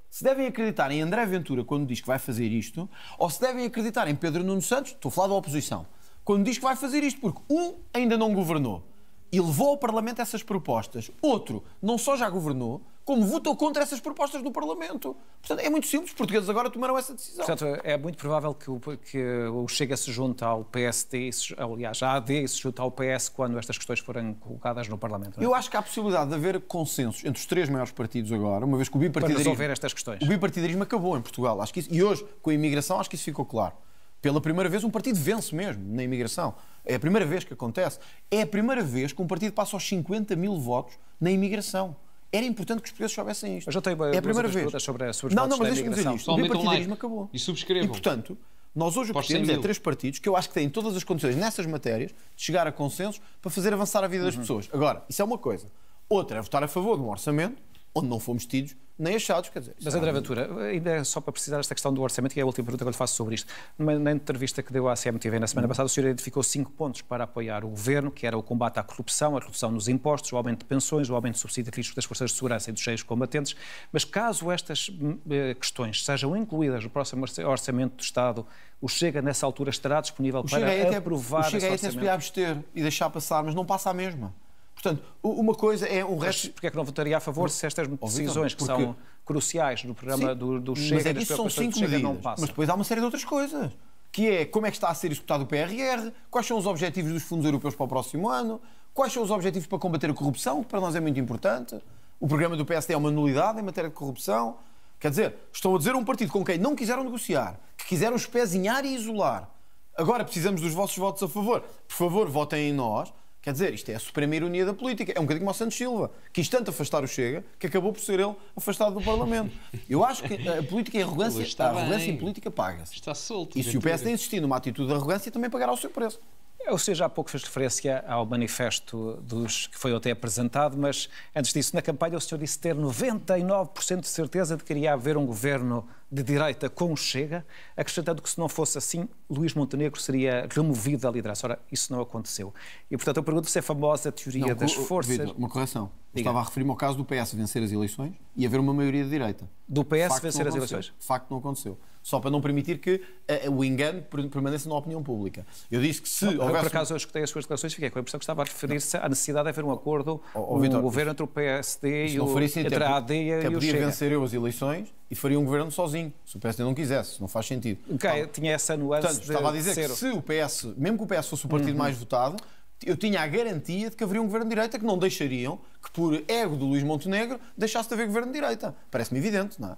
se devem acreditar em André Ventura quando diz que vai fazer isto, ou se devem acreditar em Pedro Nuno Santos, estou a falar da oposição, quando diz que vai fazer isto, porque um ainda não governou e levou ao Parlamento essas propostas, outro não só já governou, como votou contra essas propostas do Parlamento. Portanto, é muito simples, os portugueses agora tomaram essa decisão. Portanto, é muito provável que o, que o Chega se junte ao PSD, aliás, a AD se junte ao PS quando estas questões forem colocadas no Parlamento. É? Eu acho que há a possibilidade de haver consenso entre os três maiores partidos agora, uma vez que o bipartidarismo... Para resolver estas questões. O bipartidarismo acabou em Portugal, acho que isso, e hoje, com a imigração, acho que isso ficou claro. Pela primeira vez, um partido vence mesmo na imigração. É a primeira vez que acontece. É a primeira vez que um partido passa aos 50 mil votos na imigração. Era importante que os portugueses soubessem isto. Eu já tenho é a primeira vez. sobre, sobre não, não, mas deixe me dizer isto. O bipartidarismo acabou. E subscrevam. E, portanto, nós hoje o que temos é três partidos que eu acho que têm todas as condições nessas matérias de chegar a consensos para fazer avançar a vida das uhum. pessoas. Agora, isso é uma coisa. Outra é votar a favor de um orçamento onde não fomos tidos nem achados. Quer dizer, Mas é André Ventura, ainda é só para precisar esta questão do orçamento, que é a última pergunta que eu lhe faço sobre isto. na entrevista que deu à CMTV na semana uhum. passada, o senhor identificou cinco pontos para apoiar o governo, que era o combate à corrupção, a redução nos impostos, o aumento de pensões, o aumento de subsídio de riscos das forças de segurança e dos cheios combatentes. Mas caso estas hum, eh, questões sejam incluídas no próximo orçamento do Estado, o Chega, nessa altura, estará disponível o para até, aprovar o Chega esse até se abster e deixar passar, mas não passa a mesma. Portanto, uma coisa é o resto. Mas porquê é que não votaria a favor se estas decisões que são cruciais no programa Sim, do, do Chega mas é isso são cinco Chega, medidas, não Mas depois há uma série de outras coisas. Que é como é que está a ser executado o PRR, quais são os objetivos dos fundos europeus para o próximo ano, quais são os objetivos para combater a corrupção, que para nós é muito importante. O programa do PSD é uma nulidade em matéria de corrupção. Quer dizer, estão a dizer a um partido com quem não quiseram negociar, que quiseram espezinhar e isolar. Agora precisamos dos vossos votos a favor. Por favor, votem em nós Quer dizer, isto é a suprema ironia da política. É um bocadinho como o Santos Silva, quis tanto afastar o Chega que acabou por ser ele afastado do Parlamento. Eu acho que a política e a arrogância, está a arrogância bem. em política paga-se. Está solto. E se o PSD insistir numa atitude de arrogância, também pagará o seu preço. É, Ou seja, há pouco fez referência ao manifesto dos que foi até apresentado, mas antes disso, na campanha o senhor disse ter 99% de certeza de que iria haver um governo de direita com o Chega, acrescentando que se não fosse assim, Luís Montenegro seria removido da liderança. Ora, isso não aconteceu. E, portanto, eu pergunto se é a famosa teoria não, das forças... Vitor, uma correção. Estava a referir-me ao caso do PS vencer as eleições e haver uma maioria de direita. Do PS Facto vencer as eleições? De facto, não aconteceu. Só para não permitir que uh, o engano permaneça na opinião pública. Eu disse que se não, houvesse... Eu, por acaso, eu escutei as suas declarações fiquei com a impressão que estava a referir-se à necessidade de haver um acordo oh, oh, Vitor, governo entre o PSD e o... entre a AD e o Chega. podia vencer eu as eleições e faria um governo sozinho, se o PS não quisesse, não faz sentido. o estava, tá tinha essa nuance. Portanto, de estava a dizer que se o PS, mesmo que o PS fosse o partido uhum. mais votado, eu tinha a garantia de que haveria um governo de direita que não deixariam que, por ego do Luís Montenegro, deixasse de haver governo de direita. Parece-me evidente, não é?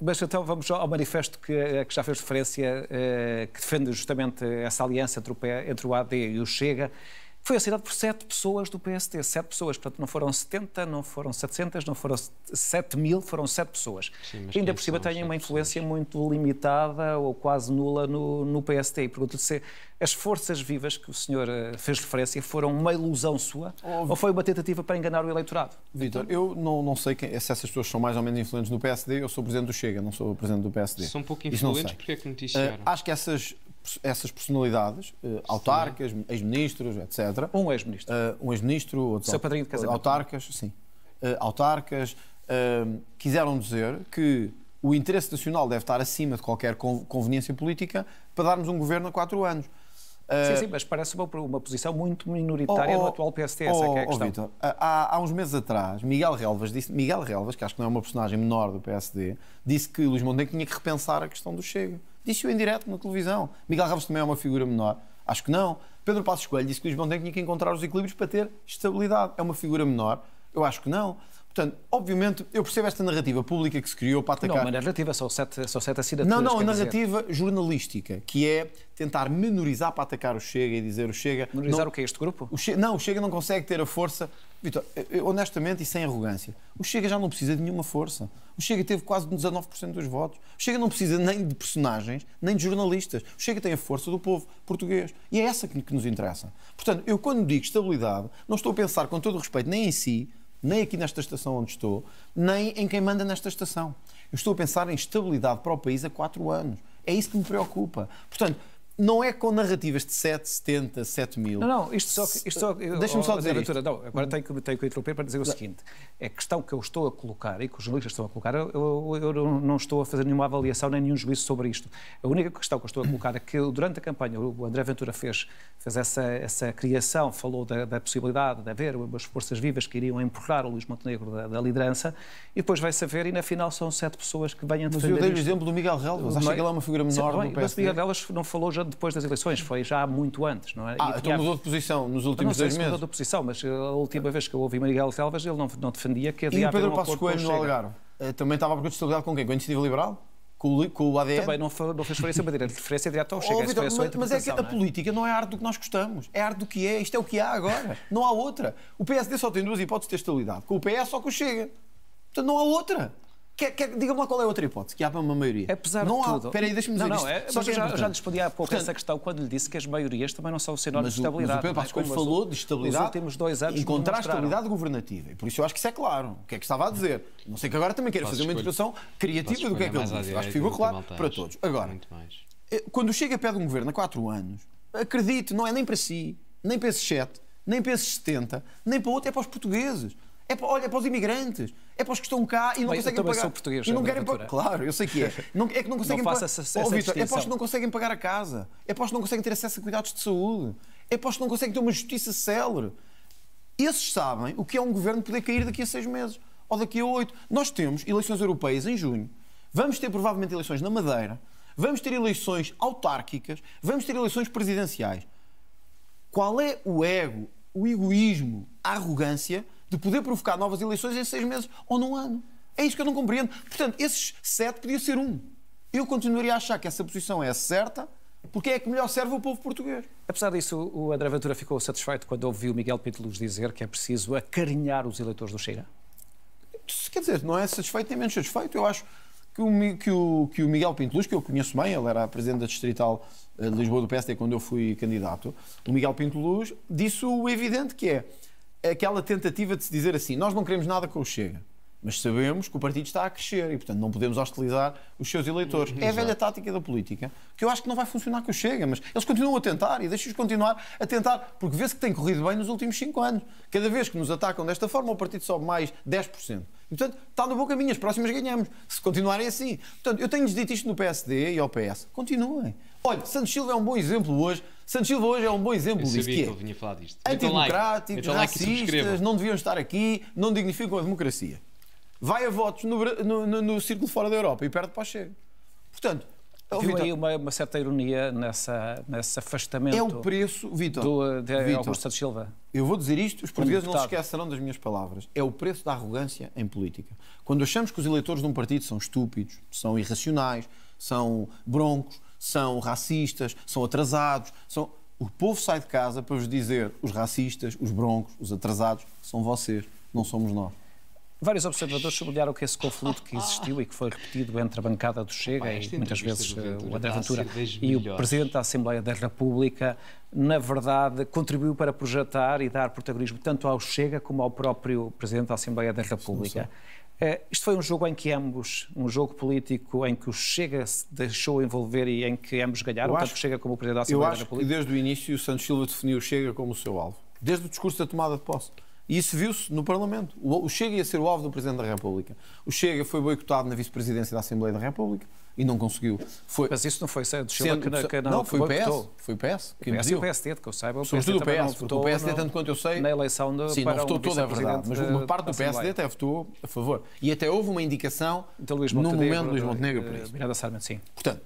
Mas então vamos ao manifesto que, que já fez referência, eh, que defende justamente essa aliança entre o, entre o AD e o Chega foi assinado por sete pessoas do PST, sete pessoas, portanto não foram 70, não foram 700, não foram 7 mil, foram sete pessoas. Sim, Ainda por cima têm uma influência pessoas. muito limitada ou quase nula no, no PST. E pergunto-lhe se as forças vivas que o senhor eh, fez referência foram uma ilusão sua oh, ou foi uma tentativa para enganar o eleitorado? Vitor, eu não, não sei quem, se essas pessoas são mais ou menos influentes no PSD, eu sou presidente do Chega, não sou presidente do PSD. São um pouco influentes, porque é que noticiaram? Uh, acho que essas essas personalidades, uh, autarcas, ex-ministros, etc. Um ex-ministro. Uh, um ex-ministro, outro. Seu padrinho de casamento. Autarcas, sim. Uh, autarcas quiseram dizer que o interesse nacional deve estar acima de qualquer conveniência política para darmos um governo a quatro anos. Sim, sim, mas parece uma, uma posição muito minoritária oh, oh, do atual PST, essa oh, é a oh, oh, questão. Victor, há, há, uns meses atrás, Miguel Relvas, disse, Miguel Relvas, que acho que não é uma personagem menor do PSD, disse que Luís Montenegro tinha que repensar a questão do Chega. Disse-o em direto na televisão. Miguel Ramos também é uma figura menor. Acho que não. Pedro Passos Coelho disse que Luís Montenegro tinha que encontrar os equilíbrios para ter estabilidade. É uma figura menor? Eu acho que não. Portanto, obviamente, eu percebo esta narrativa pública que se criou para atacar. Não, uma narrativa, são sete, são sete assinaturas. Não, não, a narrativa dizer. jornalística, que é tentar menorizar para atacar o Chega e dizer o Chega. Menorizar não, o que é este grupo? O não, o Chega não consegue ter a força. Vitor, eh, eh, honestamente e sem arrogância, o Chega já não precisa de nenhuma força. O Chega teve quase 19% dos votos. O Chega não precisa nem de personagens, nem de jornalistas. O Chega tem a força do povo português. E é essa que, que nos interessa. Portanto, eu quando digo estabilidade, não estou a pensar com todo o respeito nem em si nem aqui nesta estação onde estou, nem em quem manda nesta estação. Eu estou a pensar em estabilidade para o país há quatro anos. É isso que me preocupa. Portanto, não é com narrativas de 7, 70, 7 mil. Não, não, isto só. Isto só Deixa-me só dizer. Oh, não, agora uhum. tenho que, tenho que interromper para dizer o seguinte: a questão que eu estou a colocar e que os jornalistas estão a colocar, eu, eu, não estou a fazer nenhuma avaliação nem nenhum juízo sobre isto. A única questão que eu estou a colocar é que durante a campanha o André Ventura fez, fez essa, essa criação, falou da, da possibilidade de haver umas forças vivas que iriam empurrar o Luís Montenegro da, da liderança e depois vai ver e na final são sete pessoas que vêm a defender. Mas eu dei o exemplo do Miguel Relvas, acho que ele é uma figura menor. Sim, bem, do PSD. mas Miguel Relvas não falou já depois das eleições, foi já muito antes, não é? Ah, então mudou de posição nos últimos dois meses? Não mudou de posição, mas eh, a última vez que eu ouvi Miguel Selvas, ele não, não defendia que havia... E o Pedro um Passos Coelho no Algarve? Eh, também estava de estabilidade com quem? Com a Iniciativa Liberal? com o, ADN. Também não, não fez diferença, mas a diferença referência direta ao oh, Chega. Oh, Vitor, mas, mas, é que a é? política não é arte do que nós gostamos, é arte do que é, isto é o que há agora, não há outra. O PSD só tem duas hipóteses de ter estabilidade, com o PS ou com o Chega. Portanto, não há outra. Que, que, Diga-me lá qual é a outra hipótese, que há para uma maioria. Apesar é não de tudo. Espera aí, deixa-me dizer não, não, é, Só que eu já, é respondi há pouco Portanto, essa questão quando lhe disse que as maiorias também não são sinónimos de estabilidade. Mas o Pedro Passos Coelho falou de estabilidade últimos dois anos encontrar estabilidade governativa. E por isso eu acho que isso é claro. O que é que estava a dizer? Não sei que agora também queira fazer uma interpretação criativa do que é que ele disse. Acho que ficou claro para todos. Agora, eh, quando chega a pé de um governo há quatro anos, acredito, não é nem para si, nem para esses sete, nem para esses 70, nem para outro, é para os portugueses. É para, olha, é para os imigrantes, é para os que estão cá e não Bem, conseguem eu pagar. Sou português, e não é querem pagar. Claro, eu sei que é. Não, é que não conseguem pagar. Oh, é para os que não conseguem pagar a casa, é para os que não conseguem ter acesso a cuidados de saúde, é para os que não conseguem ter uma justiça célere. Esses sabem o que é um governo poder cair daqui a seis meses ou daqui a oito. Nós temos eleições europeias em junho, vamos ter provavelmente eleições na Madeira, vamos ter eleições autárquicas, vamos ter eleições presidenciais. Qual é o ego, o egoísmo, a arrogância de poder provocar novas eleições em seis meses ou num ano. É isso que eu não compreendo. Portanto, esses sete podia ser um. Eu continuaria a achar que essa posição é certa, porque é que melhor serve o povo português. Apesar disso, o André Ventura ficou satisfeito quando ouviu Miguel Pinto Luz dizer que é preciso acarinhar os eleitores do Cheira? Quer dizer, não é satisfeito nem menos satisfeito. Eu acho que o, que o, que o Miguel Pinto Luz, que eu conheço bem, ele era presidente da Distrital eh, de Lisboa do PSD quando eu fui candidato, o Miguel Pinto Luz disse o evidente que é aquela tentativa de se dizer assim: nós não queremos nada com o Chega mas sabemos que o partido está a crescer e, portanto, não podemos hostilizar os seus eleitores. Uhum. É a velha tática da política, que eu acho que não vai funcionar com o Chega, mas eles continuam a tentar e deixem-os continuar a tentar, porque vê-se que tem corrido bem nos últimos 5 anos. Cada vez que nos atacam desta forma, o partido sobe mais 10%. portanto, está no bom caminho, as próximas ganhamos, se continuarem assim. Portanto, eu tenho-lhes dito isto no PSD e ao PS. Continuem. Olha, Santos Silva é um bom exemplo hoje Santos Silva hoje é um bom exemplo disso. que, que é ele vinha falar disto. Antidemocráticos, like. racistas, like não deviam estar aqui, não dignificam a democracia. Vai a votos no, no, no, no círculo fora da Europa e perde para o Chega. Portanto, Viu Vitor, aí uma, uma, certa ironia nessa, nesse afastamento. É o preço, Vitor. Do, de Vitor, Augusto Silva. Eu vou dizer isto, os portugueses não se esquecerão das minhas palavras. É o preço da arrogância em política. Quando achamos que os eleitores de um partido são estúpidos, são irracionais, são broncos, são racistas, são atrasados, são... O povo sai de casa para vos dizer os racistas, os broncos, os atrasados, são vocês, não somos nós. Vários observadores sublinharam que esse conflito que existiu e que foi repetido entre a bancada do Chega e muitas vezes eh, o André Ventura e o Presidente da Assembleia da República, na verdade, contribuiu para projetar e dar protagonismo tanto ao Chega como ao próprio Presidente da Assembleia da República. Sim, sim. Uh, isto foi um jogo em que ambos, um jogo político em que o Chega se deixou envolver e em que ambos ganharam, tanto o Chega como o Presidente da Assembleia da República? Eu acho que desde o início o Santos Silva definiu o Chega como o seu alvo, desde o discurso da tomada de posse. E isso viu-se no Parlamento. O Chega ia ser o alvo do Presidente da República. O Chega foi boicotado na vice-presidência da Assembleia da República e não conseguiu. Foi... Mas isso não foi Sérgio Silva que, que, não, não foi o PS, votou. foi o PS. Que o PS e o PSD, que eu saiba. Sobretudo o PS, o PSD, tanto quanto eu sei... Na eleição de, Sim, não votou toda a verdade, mas uma parte do PSD até votou a favor. E até houve uma indicação no momento de Luís Montenegro Por isso. Miranda Sarment, sim. Portanto,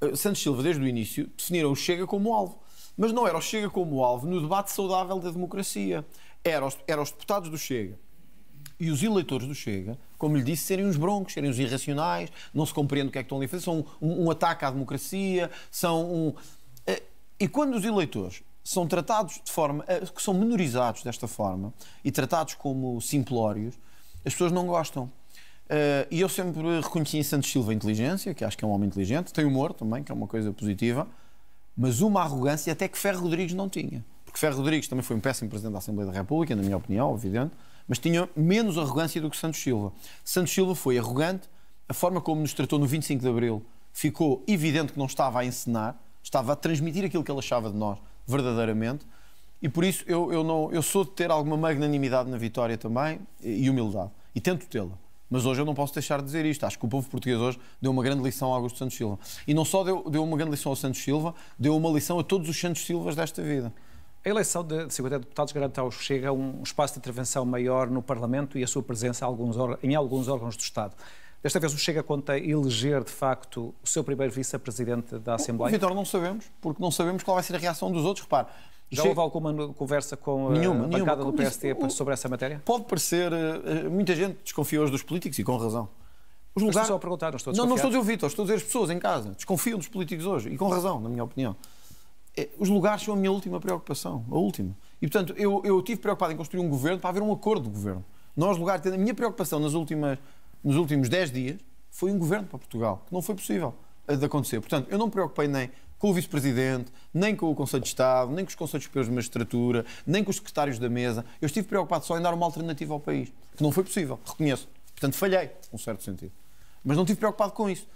eh, Santos Silva, desde o início, definiram o Chega como alvo. Mas não era o Chega como alvo no debate saudável da democracia. Era os, era os deputados do Chega e os eleitores do Chega, como lhe disse, serem uns broncos, serem uns irracionais, não se compreende o que é que estão ali a fazer, são um, um ataque à democracia, são um. Eh, e quando os eleitores são tratados de forma. Eh, que são menorizados desta forma e tratados como simplórios, as pessoas não gostam. Eh, e eu sempre reconheci em Santos Silva a inteligência, que acho que é um homem inteligente, tem humor também, que é uma coisa positiva, mas uma arrogância até que Ferro Rodrigues não tinha. Porque Ferro Rodrigues também foi um péssimo presidente da Assembleia da República, na minha opinião, evidente, mas tinha menos arrogância do que Santos Silva. Santos Silva foi arrogante, a forma como nos tratou no 25 de Abril ficou evidente que não estava a encenar, estava a transmitir aquilo que ele achava de nós, verdadeiramente, e por isso eu, eu, não, eu sou de ter alguma magnanimidade na vitória também e humildade, e tento tê-la. Mas hoje eu não posso deixar de dizer isto. Acho que o povo português hoje deu uma grande lição a Augusto Santos Silva. E não só deu, deu uma grande lição ao Santos Silva, deu uma lição a todos os Santos Silvas desta vida. A eleição de 50 deputados garante ao Chega um espaço de intervenção maior no Parlamento e a sua presença em alguns órgãos do Estado. Desta vez o Chega conta eleger, de facto, o seu primeiro vice-presidente da Assembleia? Vitor, não sabemos, porque não sabemos qual vai ser a reação dos outros. Repare, já houve alguma conversa com eh, nenhuma, a bancada do PSD sobre essa matéria? Pode parecer. Eh, eh, muita gente desconfia hoje dos políticos e com razão. Os lugares... Estou só a perguntar, não estou a Não, não estou a dizer o Vitor, estou a dizer as pessoas em casa. Desconfiam dos políticos hoje e com razão, na minha opinião. É, os lugares são a minha última preocupação, a última. E, portanto, eu, eu estive preocupado em construir um governo para haver um acordo de governo. Nós, lugares, a minha preocupação nas últimas, nos últimos 10 dias foi um governo para Portugal, que não foi possível de acontecer. Portanto, eu não me preocupei nem com o Vice-Presidente, nem com o Conselho de Estado, nem com os Conselhos Superiores de Magistratura, nem com os secretários da mesa. Eu estive preocupado só em dar uma alternativa ao país, que não foi possível, reconheço. Portanto, falhei, num certo sentido. Mas não estive preocupado com isso.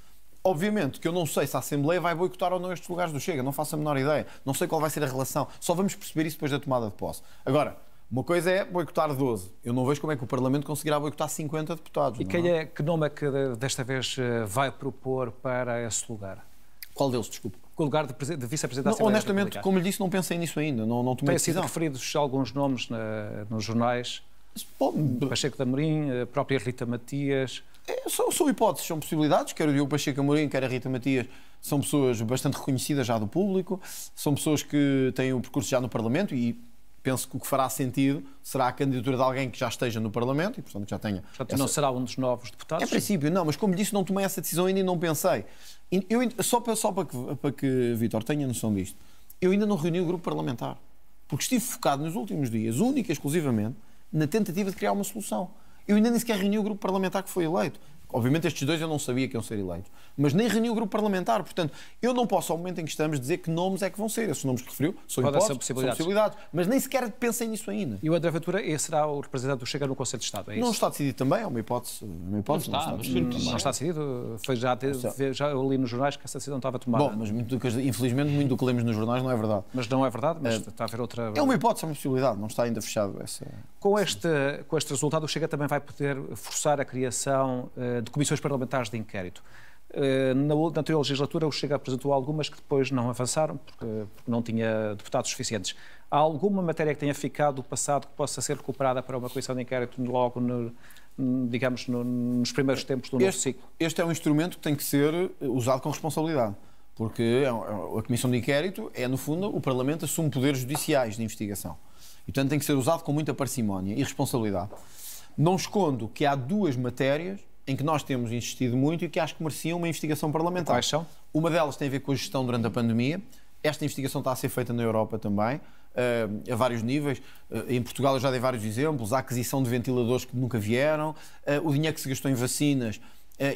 Obviamente que eu não sei se a Assembleia vai boicotar ou não estes lugares do Chega, não faço a menor ideia, não sei qual vai ser a relação, só vamos perceber isso depois da tomada de posse. Agora, uma coisa é boicotar 12, eu não vejo como é que o Parlamento conseguirá boicotar 50 deputados. E quem é? é, que nome é que desta vez eh, vai propor para esse lugar? Qual deles, desculpe? o lugar de, vice-presidente da Assembleia Honestamente, como lhe disse, não pensei nisso ainda, não, não tomei Tem sido referidos alguns nomes na, nos jornais, Pacheco da Marim, a eh, própria Rita Matias... É, são, são hipóteses, são possibilidades, Quero o Diogo Pacheco Amorim, quer a Rita Matias, são pessoas bastante reconhecidas já do público, são pessoas que têm o um percurso já no Parlamento e penso que o que fará sentido será a candidatura de alguém que já esteja no Parlamento e, portanto, já tenha. Portanto, essa... não será um dos novos deputados? Em princípio, não, mas como disse, não tomei essa decisão ainda e não pensei. Eu, só para, só para que, para que tenha noção disto, eu ainda não reuni o grupo parlamentar. Porque estive focado nos últimos dias, única e exclusivamente, na tentativa de criar uma solução. Eu ainda nem sequer reuni o grupo parlamentar que foi eleito. Obviamente estes dois eu não sabia que iam ser eleitos, mas nem reuniu o grupo parlamentar. Portanto, eu não posso, ao momento em que estamos, dizer que nomes é que vão ser. Esses nomes que referiu são hipóteses, são possibilidades. são possibilidades, mas nem sequer pensem nisso ainda. E o André Ventura será o representante do Chega no Conselho de Estado, é isso? Não está decidido também, é uma hipótese. É uma hipótese não, está, não, está, mas, não, está decidido. Foi já, já eu li nos jornais que essa decisão estava tomada. Bom, mas muito que, infelizmente muito do que lemos nos jornais não é verdade. Mas não é verdade, mas é, está a haver outra... É uma hipótese, é uma possibilidade, não está ainda fechado essa com este, com este resultado, o Chega também vai poder forçar a criação eh, de comissões parlamentares de inquérito. Eh, na, na anterior legislatura, o Chega apresentou algumas que depois não avançaram, porque, porque não tinha deputados suficientes. Há alguma matéria que tenha ficado do passado que possa ser recuperada para uma comissão de inquérito logo no, digamos, no, nos primeiros tempos do este, novo ciclo? Este é um instrumento que tem que ser eh, usado com responsabilidade, porque é é a Comissão de Inquérito é, no fundo, o Parlamento assume poderes judiciais de investigação. E, portanto, tem que ser usado com muita parcimónia e responsabilidade. Não escondo que há duas matérias em que nós temos insistido muito e que acho que mereciam uma investigação parlamentar. Quais são? Uma delas tem a ver com a gestão durante a pandemia. Esta investigação está a ser feita na Europa também, eh, a vários níveis. Eh, em Portugal eu já dei vários exemplos. A aquisição de ventiladores que nunca vieram, eh, o dinheiro que se gastou em vacinas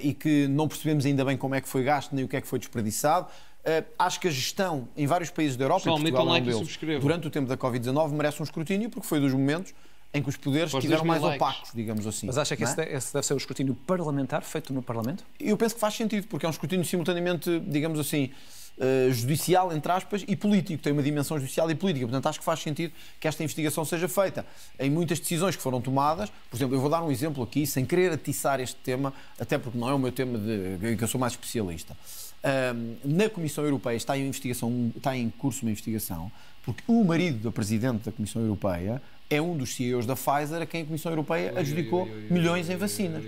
e que não percebemos ainda bem como é que foi gasto nem o que é que foi desperdiçado. Uh, acho que a gestão em vários países da Europa, Pessoalmente, Portugal é um deles, durante o tempo da Covid-19, merece um escrutínio, porque foi dos momentos em que os poderes estiveram mais likes. opacos, digamos assim. Mas acha que é? esse, deve, ser o escrutínio parlamentar feito no Parlamento? Eu penso que faz sentido, porque é um escrutínio simultaneamente, digamos assim, uh, judicial, entre aspas, e político. Tem uma dimensão judicial e política. Portanto, acho que faz sentido que esta investigação seja feita. Em muitas decisões que foram tomadas, por exemplo, eu vou dar um exemplo aqui, sem querer atiçar este tema, até porque não é o meu tema de, que eu sou mais especialista. Um, na Comissão Europeia está em, investigação, está em curso uma investigação, porque o marido da Presidente da Comissão Europeia é um dos CEOs da Pfizer a quem a Comissão Europeia adjudicou milhões em vacinas.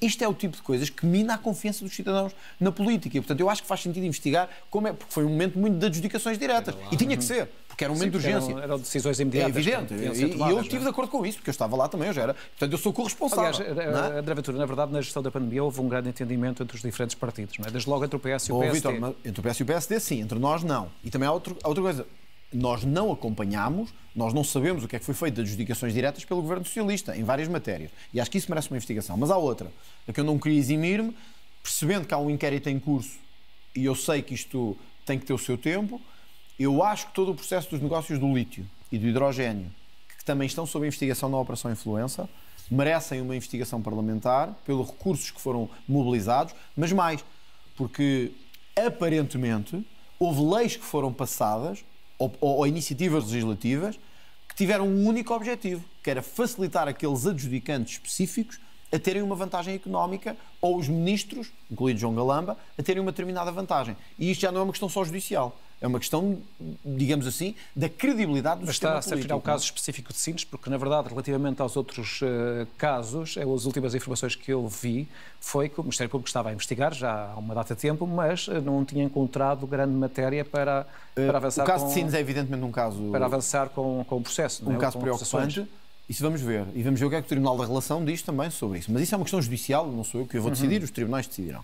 Isto é o tipo de coisas que mina a confiança dos cidadãos na política. E, portanto, eu acho que faz sentido investigar como é, porque foi um momento muito de adjudicações diretas. E tinha que ser porque era um momento Sim, de urgência. Eram, eram, decisões imediatas. É evidente. E, e eu é? estive de acordo com isso, porque eu estava lá também, eu já era. Portanto, eu sou corresponsável. Aliás, eh, é? André Ventura, na verdade, na gestão da pandemia houve um grande entendimento entre os diferentes partidos, não é? Desde logo entre o PS e o PSD. Vitor, então, entre o PS e o PSD, sim, entre nós, não. E também há outro, outra coisa nós não acompanhamos, nós não sabemos o que é que foi feito das adjudicações diretas pelo governo socialista, em várias matérias. E acho que isso merece uma investigação. Mas há outra, a que eu não queria eximir-me, percebendo que há um inquérito em curso e eu sei que isto tem que ter o seu tempo, eu acho que todo o processo dos negócios do lítio e do hidrogênio, que também estão sob investigação na Operação Influenza, merecem uma investigação parlamentar pelos recursos que foram mobilizados, mas mais, porque aparentemente houve leis que foram passadas ou, ou, ou iniciativas legislativas que tiveram um único objetivo, que era facilitar aqueles adjudicantes específicos a terem uma vantagem económica ou os ministros, incluindo João Galamba, a terem uma determinada vantagem. E isto já não é uma questão só judicial. É uma questão, digamos assim, da credibilidade do Mas sistema Mas Está a ser o é? caso específico de Sines, porque, na verdade, relativamente aos outros uh, casos, eh, as últimas informações que eu vi foi que o Ministério Público estava a investigar já há uma data de tempo, mas eh, não tinha encontrado grande matéria para, para avançar com... O caso com, de Sines é evidentemente um caso... Para avançar com, com o processo. Um é? caso preocupante. Isso vamos ver. E vamos ver o que é que o Tribunal da Relação diz também sobre isso. Mas isso é uma questão judicial, não sou eu que eu vou uhum. decidir, uhum. os tribunais decidirão.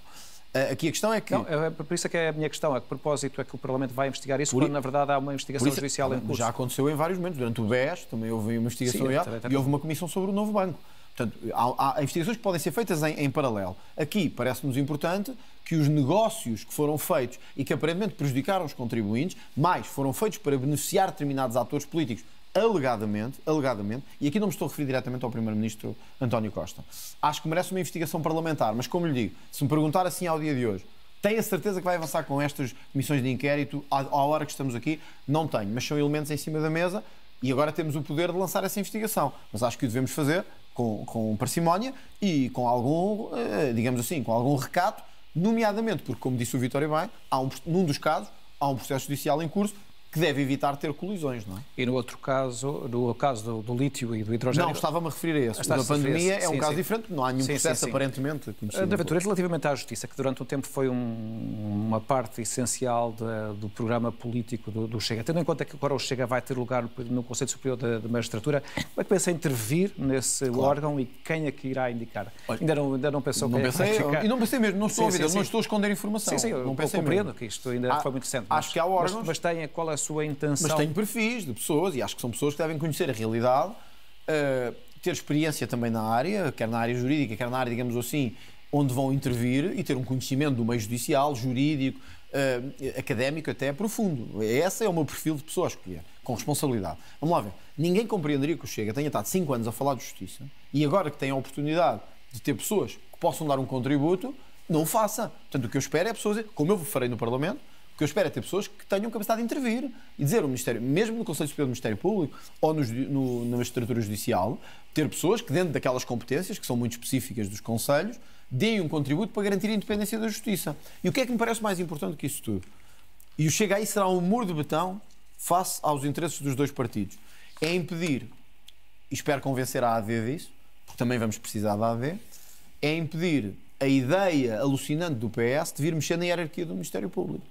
Eh, aqui a questão é que. Não, é, é, por isso é que é a minha questão. A que propósito é que o Parlamento vai investigar isso, por... quando na verdade há uma investigação isso, judicial em curso? Já aconteceu em vários momentos. Durante o BES também houve uma investigação Sim, já, e houve uma comissão sobre o novo banco. Portanto, há, há investigações que podem ser feitas em, em paralelo. Aqui parece-nos importante que os negócios que foram feitos e que aparentemente prejudicaram os contribuintes, mais foram feitos para beneficiar determinados atores políticos alegadamente, alegadamente, e aqui não me estou a referir diretamente ao Primeiro-Ministro António Costa. Acho que merece uma investigação parlamentar, mas como lhe digo, se me perguntar assim ao dia de hoje, tenho a certeza que vai avançar com estas missões de inquérito à, hora que estamos aqui? Não tenho, mas são elementos em cima da mesa e agora temos o poder de lançar essa investigação. Mas acho que o devemos fazer com, com parcimónia e com algum, eh, digamos assim, com algum recato, nomeadamente porque, como disse o Vitória bem, há um, num dos casos há um processo judicial em curso que deve evitar ter colisões, não é? E no outro caso, no caso do, do lítio e do hidrogênio... Não, estava-me a referir a esse. A pandemia esse. é um sim, caso sim. diferente, não há nenhum sim, processo aparentemente A Da Ventura, relativamente à justiça, que durante um tempo foi um, uma parte essencial de, do programa político do, do, Chega, tendo em conta que agora o Chega vai ter lugar no, Conselho Superior da, Magistratura, como é que pensa intervir nesse claro. órgão e quem é que irá indicar? Olha, ainda, não, ainda não pensou... Não pensei, é, e não pensei mesmo, não estou a ouvir, não estou a esconder informação. Sim, sim, não eu compreendo mesmo. que isto ainda há, foi muito recente. Acho mas, que há órgãos... Mas, mas tem, qual é a sua intenção. Mas tenho perfis de pessoas, e acho que são pessoas que devem conhecer a realidade, uh, ter experiência também na área, quer na área jurídica, quer na área, digamos assim, onde vão intervir e ter um conhecimento do meio judicial, jurídico, uh, académico até profundo. Esse é o meu perfil de pessoa a escolher, é, com responsabilidade. Vamos lá ver. Ninguém compreenderia que o Chega tenha estado 5 anos a falar de justiça e agora que tem a oportunidade de ter pessoas que possam dar um contributo, não faça. Portanto, o que eu espero é pessoas, como eu farei no Parlamento, o que eu espero é ter pessoas que tenham capacidade de intervir e dizer o Ministério, mesmo no Conselho Superior do Ministério Público ou no, na magistratura judicial, ter pessoas que, dentro daquelas competências, que são muito específicas dos Conselhos, deem um contributo para garantir a independência da justiça. E o que é que me parece mais importante que isso tudo? E o Chega aí será um muro de betão face aos interesses dos dois partidos. É impedir, e espero convencer a AD disso, porque também vamos precisar da AD, é impedir a ideia alucinante do PS de vir mexer na hierarquia do Ministério Público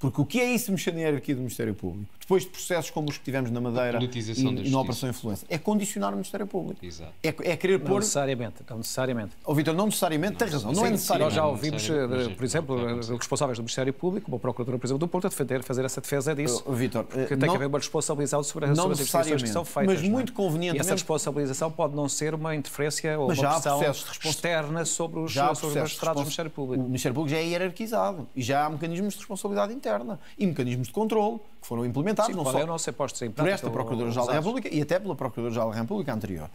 porque o que é isso mexer na hierarquia do Ministério Público? depois de processos como os que tivemos na Madeira e, na Operação Influência. É condicionar o Ministério Público. Exato. É, é querer não pôr... Necessariamente, não necessariamente. Oh, Vitor, não necessariamente, não, tem razão, não, é não é necessário. Nós já ouvimos, eh, é por exemplo, eh, responsáveis do Ministério Público, uma Procuradora, por exemplo, do Porto, a defender, fazer essa defesa disso. Oh, Vitor, eh, que tem não, que haver uma responsabilização sobre as, sobre as investigações que são feitas. Mas é? muito convenientemente... E essa responsabilização pode não ser uma interferência ou uma pressão externa sobre os, já sobre os do Ministério Público. O Ministério Público já é hierarquizado e já há mecanismos de responsabilidade interna e mecanismos de controle que foram implementados. Sim, não qual só é o nosso aposto em Por esta Procuradora-Geral da República e até pela Procuradora-Geral da República anterior.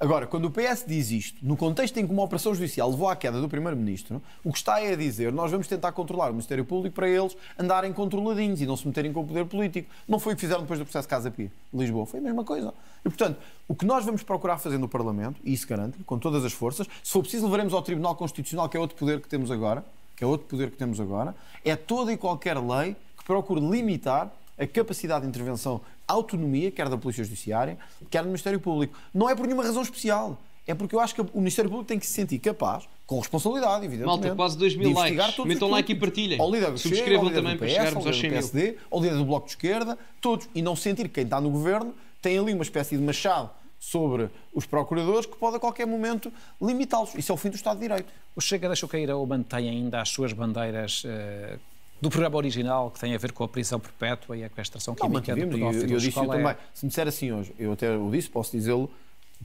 Agora, quando o PS diz isto, no contexto em que uma operação judicial levou à queda do Primeiro-Ministro, o que está é a dizer nós vamos tentar controlar o Ministério Público para eles andarem controladinhos e não se meterem com o poder político. Não foi o que fizeram depois do processo Casa Pia, Lisboa. Foi a mesma coisa. E, portanto, o que nós vamos procurar fazer no Parlamento, e isso garanto com todas as forças, se for preciso levaremos ao Tribunal Constitucional, que é outro poder que temos agora, que é outro poder que temos agora, é toda e qualquer lei que procure limitar a capacidade de intervenção, a autonomia, quer da Polícia Judiciária, quer do Ministério Público. Não é por nenhuma razão especial. É porque eu acho que o Ministério Público tem que se sentir capaz, com responsabilidade, evidentemente. Malta, quase 2 mil likes. Metam like e partilhem. Ou líder do também do PS, ao líder do PSD, ou ao líder do Bloco de Esquerda, todos. E não sentir que quem está no governo tem ali uma espécie de machado sobre os procuradores que pode a qualquer momento limitá-los. Isso é o fim do Estado de Direito. O Chega deixou cair ou tem ainda as suas bandeiras uh, do programa original, que tem a ver com a prisão perpétua e a castração não, química não, do pedófilo. Eu, eu disse é? também, se me disser assim hoje, eu até o disse, posso dizê-lo,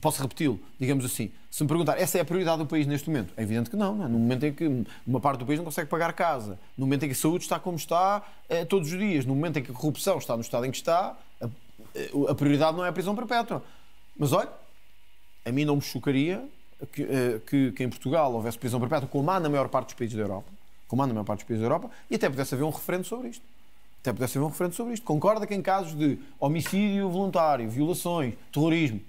posso repeti-lo, digamos assim, se me perguntar, essa é a prioridade do país neste momento? É evidente que não, não é? no momento em que uma parte do país não consegue pagar casa, no momento em que a saúde está como está eh, todos os dias, no momento em que a corrupção está no estado em que está, a, eh, a prioridade não é a prisão perpétua. Mas olha, a mim não me chocaria que, eh, que, que em Portugal houvesse prisão perpétua, como há na maior parte dos países da Europa como anda a maior parte dos países da Europa, e até pudesse haver um referendo sobre isto. Até pudesse haver um referendo sobre isto. Concorda que em casos de homicídio voluntário, violações, terrorismo,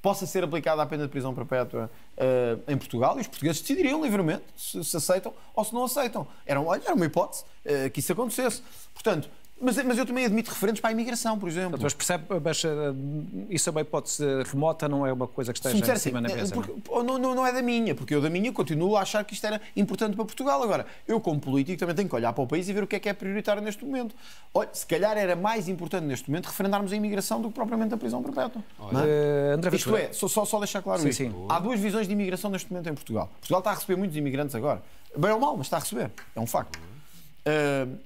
possa ser aplicada a pena de prisão perpétua uh, em Portugal e os portugueses decidiriam livremente se, se aceitam ou se não aceitam. Era, era uma hipótese uh, que isso acontecesse. Portanto, mas, mas eu também admito referentes para a imigração, por exemplo. mas percebe, mas, eh, isso é uma hipótese remota, não é uma coisa que esteja em cima assim, da eh, mesa. Porque, não, não, não é da minha, porque eu da minha continuo a achar que isto era importante para Portugal. Agora, eu como político também tenho que olhar para o país e ver o que é que é prioritário neste momento. Olha, se calhar era mais importante neste momento referendarmos a imigração do que propriamente a prisão perpétua. É? Eh, André isto é, só, só, só deixar claro sim, isso. Sim. Há duas visões de imigração neste momento em Portugal. Portugal está a receber muitos imigrantes agora. Bem ou mal, mas está a receber. É um facto. Uh,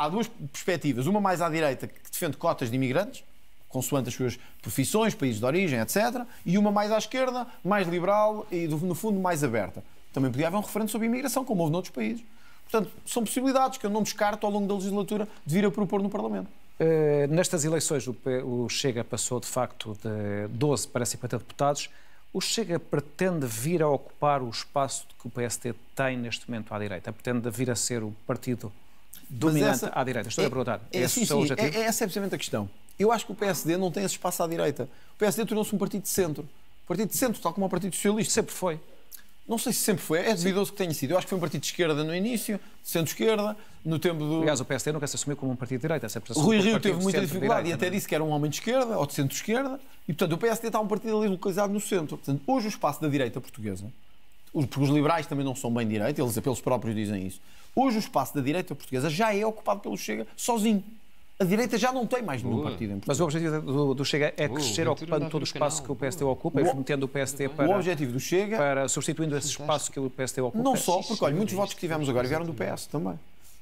há duas perspectivas. Uma mais à direita, que defende cotas de imigrantes, consoante as suas profissões, países de origem, etc. E uma mais à esquerda, mais liberal e, no fundo, mais aberta. Também podia haver um referendo sobre a imigração, como houve noutros países. Portanto, são possibilidades que eu não descarto ao longo da legislatura de vir a propor no Parlamento. Uh, nestas eleições, o, o Chega passou de facto de 12 para 50 deputados. O Chega pretende vir a ocupar o espaço que o PSD tem neste momento à direita? Pretende vir a ser o partido dominante essa, à direita? Estou é, a perguntar. É, assim, é sim, sim, é, é, essa é precisamente a questão. Eu acho que o PSD não tem esse espaço à direita. O PSD tornou-se um partido de centro. Um partido de centro, tal como o Partido Socialista. Sempre foi. Não sei se sempre foi, é duvidoso que tenha sido. Eu acho que foi um partido de esquerda no início, centro-esquerda, no tempo do. Aliás, o PSD nunca se assumiu como um partido de direita. Essa Rui Rio teve muita dificuldade e até disse que era um homem de esquerda ou de centro-esquerda, e portanto o PSD está um partido ali localizado no centro. Portanto, hoje o espaço da direita portuguesa porque os liberais também não são bem direita, eles pelos próprios dizem isso. Hoje o espaço da direita portuguesa já é ocupado pelo Chega sozinho. A direita já não tem mais nenhum uh. partido em Portugal. Mas o objetivo do, do Chega é crescer uh, ocupando todo o espaço canal. que o PST ocupa e remetendo o PST para. O objetivo do Chega. Para substituindo esse espaço que o PST ocupa. Não só, porque olha, muitos votos que tivemos agora vieram do PS também.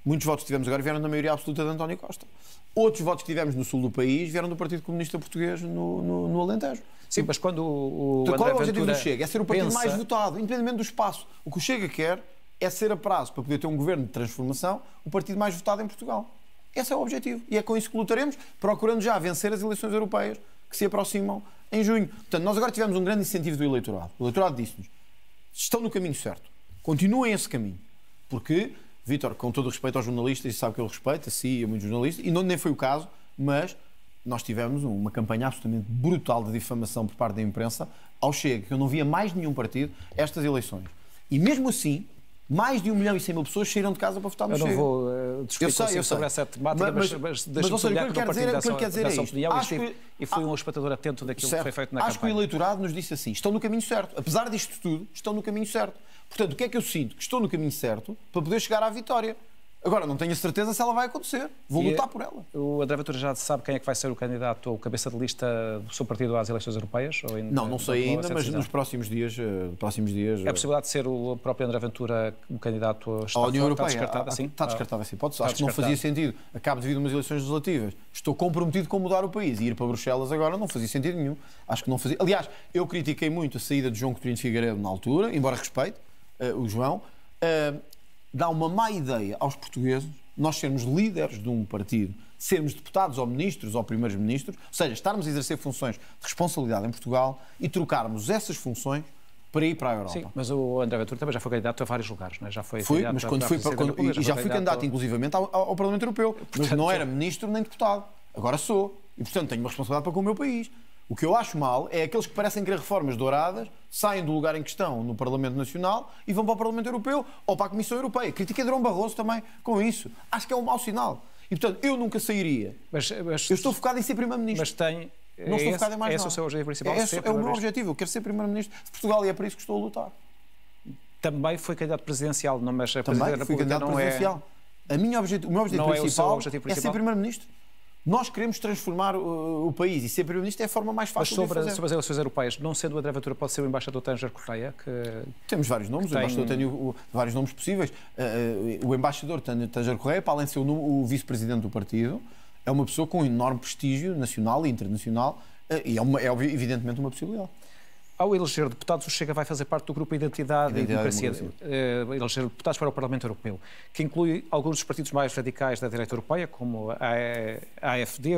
Muitos votos que tivemos agora vieram da maioria absoluta de António Costa. Outros votos que tivemos no sul do país vieram do Partido Comunista Português no, no, no Alentejo. Sim, mas quando o. o qual é o objetivo do Chega? É ser o partido pensa... mais votado, independentemente do espaço. O que o Chega quer é ser a prazo, para poder ter um governo de transformação, o partido mais votado em Portugal. Esse é o objetivo. E é com isso que lutaremos, procurando já vencer as eleições europeias que se aproximam em junho. Portanto, nós agora tivemos um grande incentivo do eleitorado. O eleitorado disse-nos: estão no caminho certo, continuem esse caminho, porque Vitor, com todo o respeito aos jornalistas, e sabe que eu respeito, a si e a muitos jornalistas, e não, nem foi o caso, mas nós tivemos uma campanha absolutamente brutal de difamação por parte da imprensa ao Chega, que eu não via mais nenhum partido estas eleições. E mesmo assim, mais de um milhão e cem mil pessoas saíram de casa para votar no Chega. Eu não vou uh, discutir sei, sobre essa temática, mas, mas, mas deixa-me mas, olhar é que, eu não partilho dessa, que dizer dessa é opinião acho e, que, e fui um espectador atento daquilo certo, que foi feito na acho campanha. Acho que o eleitorado nos disse assim, estão no caminho certo. Apesar disto tudo, estão no caminho certo. Portanto, o que é que eu sinto? Que estou no caminho certo para poder chegar à vitória. Agora, não tenho a certeza se ela vai acontecer. Vou e é- lutar por ela. O André Ventura já sabe quem é que vai ser o candidato ou cabeça de lista do seu partido às eleições europeias? Ou ainda, não, não sei ainda, é mas nos próximos dias, eh, próximos dias... É a eh, possibilidade de ser o próprio André Ventura o candidato à União Europeia? Está descartado, ah, sim? Está ah. descartada essa hipótese. Acho que não fazia sentido. Acabo de vir umas eleições legislativas. Estou comprometido com mudar o país. E ir para Bruxelas agora não fazia sentido nenhum. Acho que não fazia... Aliás, eu critiquei muito a saída de João Coutinho de Figueiredo na altura, embora respeite, uh, o João, uh, dá uma má ideia aos portugueses nós sermos líderes de um partido, sermos deputados ou ministros ou primeiros-ministros, ou seja, estarmos a exercer funções de responsabilidade em Portugal e trocarmos essas funções para ir para a Europa. Sim, mas o André Ventura também já foi candidato a vários lugares, não né? é? Já foi Fui, mas quando fui para, quando, República, já, já fui candidato, ao... inclusivamente, ao, ao, Parlamento Europeu. Portanto, mas não era ministro nem deputado. Agora sou. E, portanto, tenho uma responsabilidade para com o meu país. O que eu acho mal é aqueles que parecem querer reformas douradas, saem do lugar em que estão no Parlamento Nacional e vão para o Parlamento Europeu ou para a Comissão Europeia. Critiquei Durão Barroso também com isso. Acho que é um mau sinal. E, portanto, eu nunca sairia. Mas, mas, eu estou focado em ser Primeiro-Ministro. Mas tem... Não é estou focado em mais esse nada. Esse é o seu objetivo principal? É, é, o meu objetivo. Eu quero ser Primeiro-Ministro de Portugal e é para isso que estou a lutar. Também foi candidato presidencial, não, mas a Também fui candidato é- presidencial. É... A minha O meu objetivo não principal é, o objetivo principal? é ser Primeiro-Ministro. Nós queremos transformar o, uh, o país e ser Primeiro-Ministro é a forma mais fácil sobre, de fazer. sobre as eleições europeias, não sendo a Dravatura, pode ser o Embaixador Tanger Correia? Que, Temos vários nomes, tem... o Embaixador tem o, o, vários nomes possíveis. Uh, uh o Embaixador Tanger Correia, para além de ser o, Vice-Presidente do partido, é uma pessoa com enorme prestígio nacional e internacional uh, e é, uma, é evidentemente uma possibilidade. Ao eleger deputados, o Chega vai fazer parte do grupo Identidade, Identidade e Democracia, uh, eleger deputados para o Parlamento Europeu, que inclui alguns dos partidos mais radicais da direita europeia, como a AFD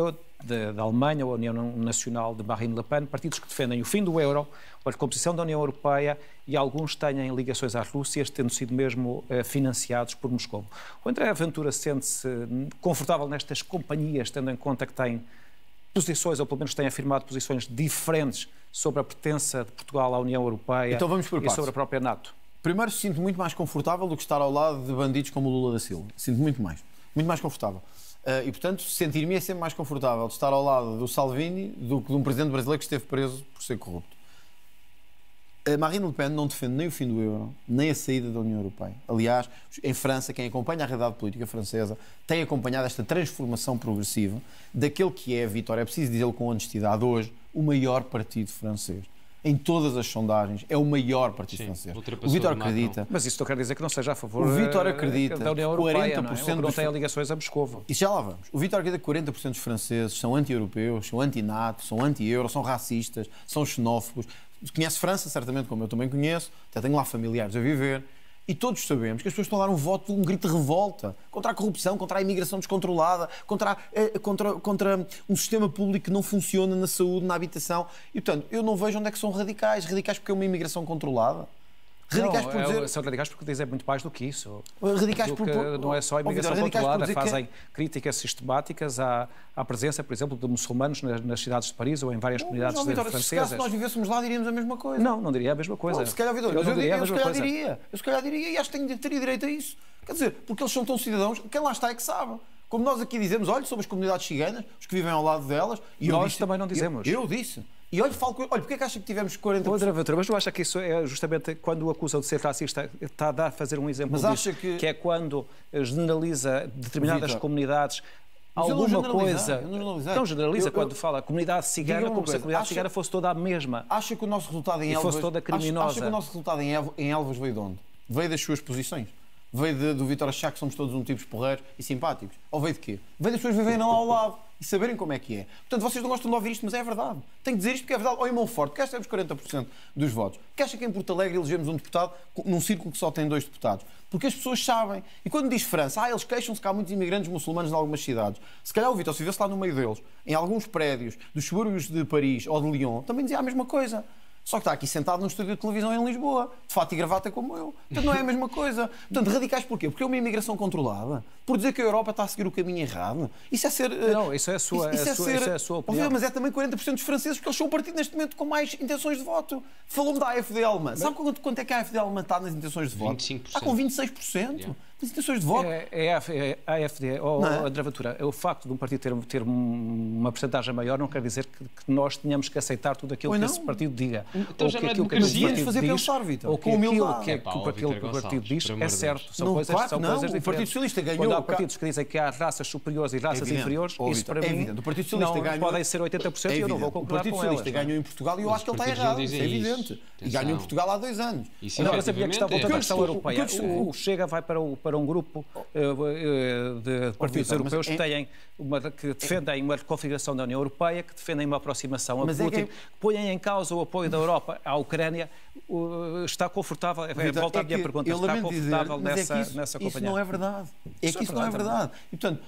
da Alemanha, a União Nacional de Marine Le Pen, partidos que defendem o fim do euro, a recomposição da União Europeia e alguns têm ligações à Rússia, tendo sido mesmo uh, financiados por Moscou. O André aventura sente-se confortável nestas companhias, tendo em conta que tem posições, ou pelo menos têm afirmado posições diferentes sobre a pertença de Portugal à União Europeia então vamos por e sobre a própria NATO? Primeiro, sinto muito mais confortável do que estar ao lado de bandidos como o Lula da Silva. Sinto muito mais. Muito mais confortável. Uh, e, portanto, sentir-me é sempre mais confortável de estar ao lado do Salvini do que de um presidente brasileiro que esteve preso por ser corrupto. A Marine Le Pen não defende nem o fim do euro, nem a saída da União Europeia. Aliás, em França, quem acompanha a realidade política francesa tem acompanhado esta transformação progressiva daquele que é, Vitor, é preciso dizê-lo com honestidade hoje, o maior partido francês em todas as sondagens, é o maior partido Sim, francês. O Vitor acredita. Mas isso não quer dizer é que não seja a favor o Vitor acredita, da União Europeia. 40% não, é? não tem ligações a Moscova. E já lá vamos. O Vitor acredita que 40% dos franceses são anti-europeus, são anti-NATO, são anti-euro, são racistas, são xenófobos conhece França, certamente, como eu também conheço, até tenho lá familiares a viver, e todos sabemos que as pessoas estão a dar um voto, um grito de revolta contra a corrupção, contra a imigração descontrolada, contra, a, eh, contra, contra um sistema público que não funciona na saúde, na habitação. E, portanto, eu não vejo onde é que são radicais. Radicais porque é uma imigração controlada. Radicais não, por é dizer... São radicais porque dizem muito mais do que isso. Radicais por... não é só a imigração outro controlada, fazem críticas sistemáticas à, à presença, por exemplo, de muçulmanos nas, nas cidades de Paris ou em várias comunidades mas, oh, Vitor, francesas. Se nós vivêssemos lá, diríamos a mesma coisa. Não, não diria a mesma coisa. se calhar, Vitor, eu, eu, diria, eu, se calhar diria. Eu se calhar diria e acho que tenho, teria direito a isso. Quer dizer, porque eles são tão cidadãos, quem lá está é que sabe. Como nós aqui dizemos, olha, somos as comunidades ciganas, os que vivem ao lado delas. E nós disse, também não dizemos. eu, eu disse. E olha, falo, olha, porque é que acha que tivemos 40%? Outra, outra, mas não acha que isso é justamente quando o acusam de ser racista, está a dar, fazer um exemplo mas disso, acha que... que é quando generaliza determinadas Victor. comunidades mas alguma coisa. Não generaliza eu, eu, quando fala comunidade cigana, como coisa, se a comunidade acha, cigana fosse toda a mesma. Acha que o nosso resultado em Elvas. fosse toda criminosa. Acha, que o nosso resultado em Elvas veio de onde? Veio das suas posições? Veio de, do Vitor achar que somos todos um tipo porreiro e simpáticos? Ou veio de quê? Veio das pessoas que vivem ao lado e saberem como é que é. Portanto, vocês não gostam de ouvir isto, mas é verdade. Tenho que dizer isto porque é verdade. Ou em Monforte, que recebemos 40% dos votos. Que acha que em Porto Alegre elegemos um deputado num círculo que só tem dois deputados? Porque as pessoas sabem. E quando diz França, ah, eles queixam-se que há muitos imigrantes muçulmanos em algumas cidades. Se calhar o Vitor, se vivesse lá no meio deles, em alguns prédios, dos subúrbios de Paris ou de Lyon, também dizia a mesma coisa. Só que está aqui sentado num estúdio de televisão em Lisboa, de fato e gravata como eu. Portanto, não é a mesma coisa. Portanto, radicais porquê? Porque é uma imigração controlada? Por dizer que a Europa está a seguir o caminho errado? Isso é ser... Eh, não, isso é a sua, isso, é, é sua, ser, isso é sua opinião. Mas é também 40% dos franceses, porque eles são o partido neste momento com mais intenções de voto. Falou-me da AFD alemã. Sabe quanto, quanto é que a AFD alemã está nas intenções de voto? 25%. Está com 26%. Yeah. As intenções de voto. É, é a AFD, ou é? a gravatura, é? é O facto de um partido ter, ter uma porcentagem maior não quer dizer que, que, nós tenhamos que aceitar tudo aquilo que esse partido diga. Então ou já que não é aquilo que esse partido fazer diz, pensar, Vitor. Ou que aquilo que, é, pá, aquilo que o partido diz é certo. São não, coisas, claro, são não. diferentes. O Partido Socialista ganhou. Quando há partidos que dizem que há raças superiores e raças inferiores, oh, isso para é mim o Partido Socialista não ganhou... podem ser 80% e eu não vou concordar com elas. O Partido Socialista ganhou em Portugal e eu acho que ele está errado. é evidente. E ganhou em Portugal há dois anos. Não, é eu sabia que está a à questão europeia. O Chega vai para o para um grupo eh, eh, de partidos europeus que, é- têm uma, que defendem uma reconfiguração da União Europeia, que defendem uma aproximação a mas é Putin, é que... põem em causa o apoio da Europa à Ucrânia. Está confortável, Victor, é volta é à minha pergunta, está confortável dizer, nessa, é isso, nessa companhia? Isso não é verdade. É isso que isso não é verdade. E, portanto,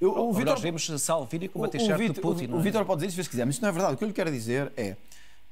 eu, o, Vitor, nós vimos Salvini com uma t-shirt de Putin. O, o, o Vitor pode dizer isso se quiser, mas isso não é verdade. O que eu lhe quero dizer é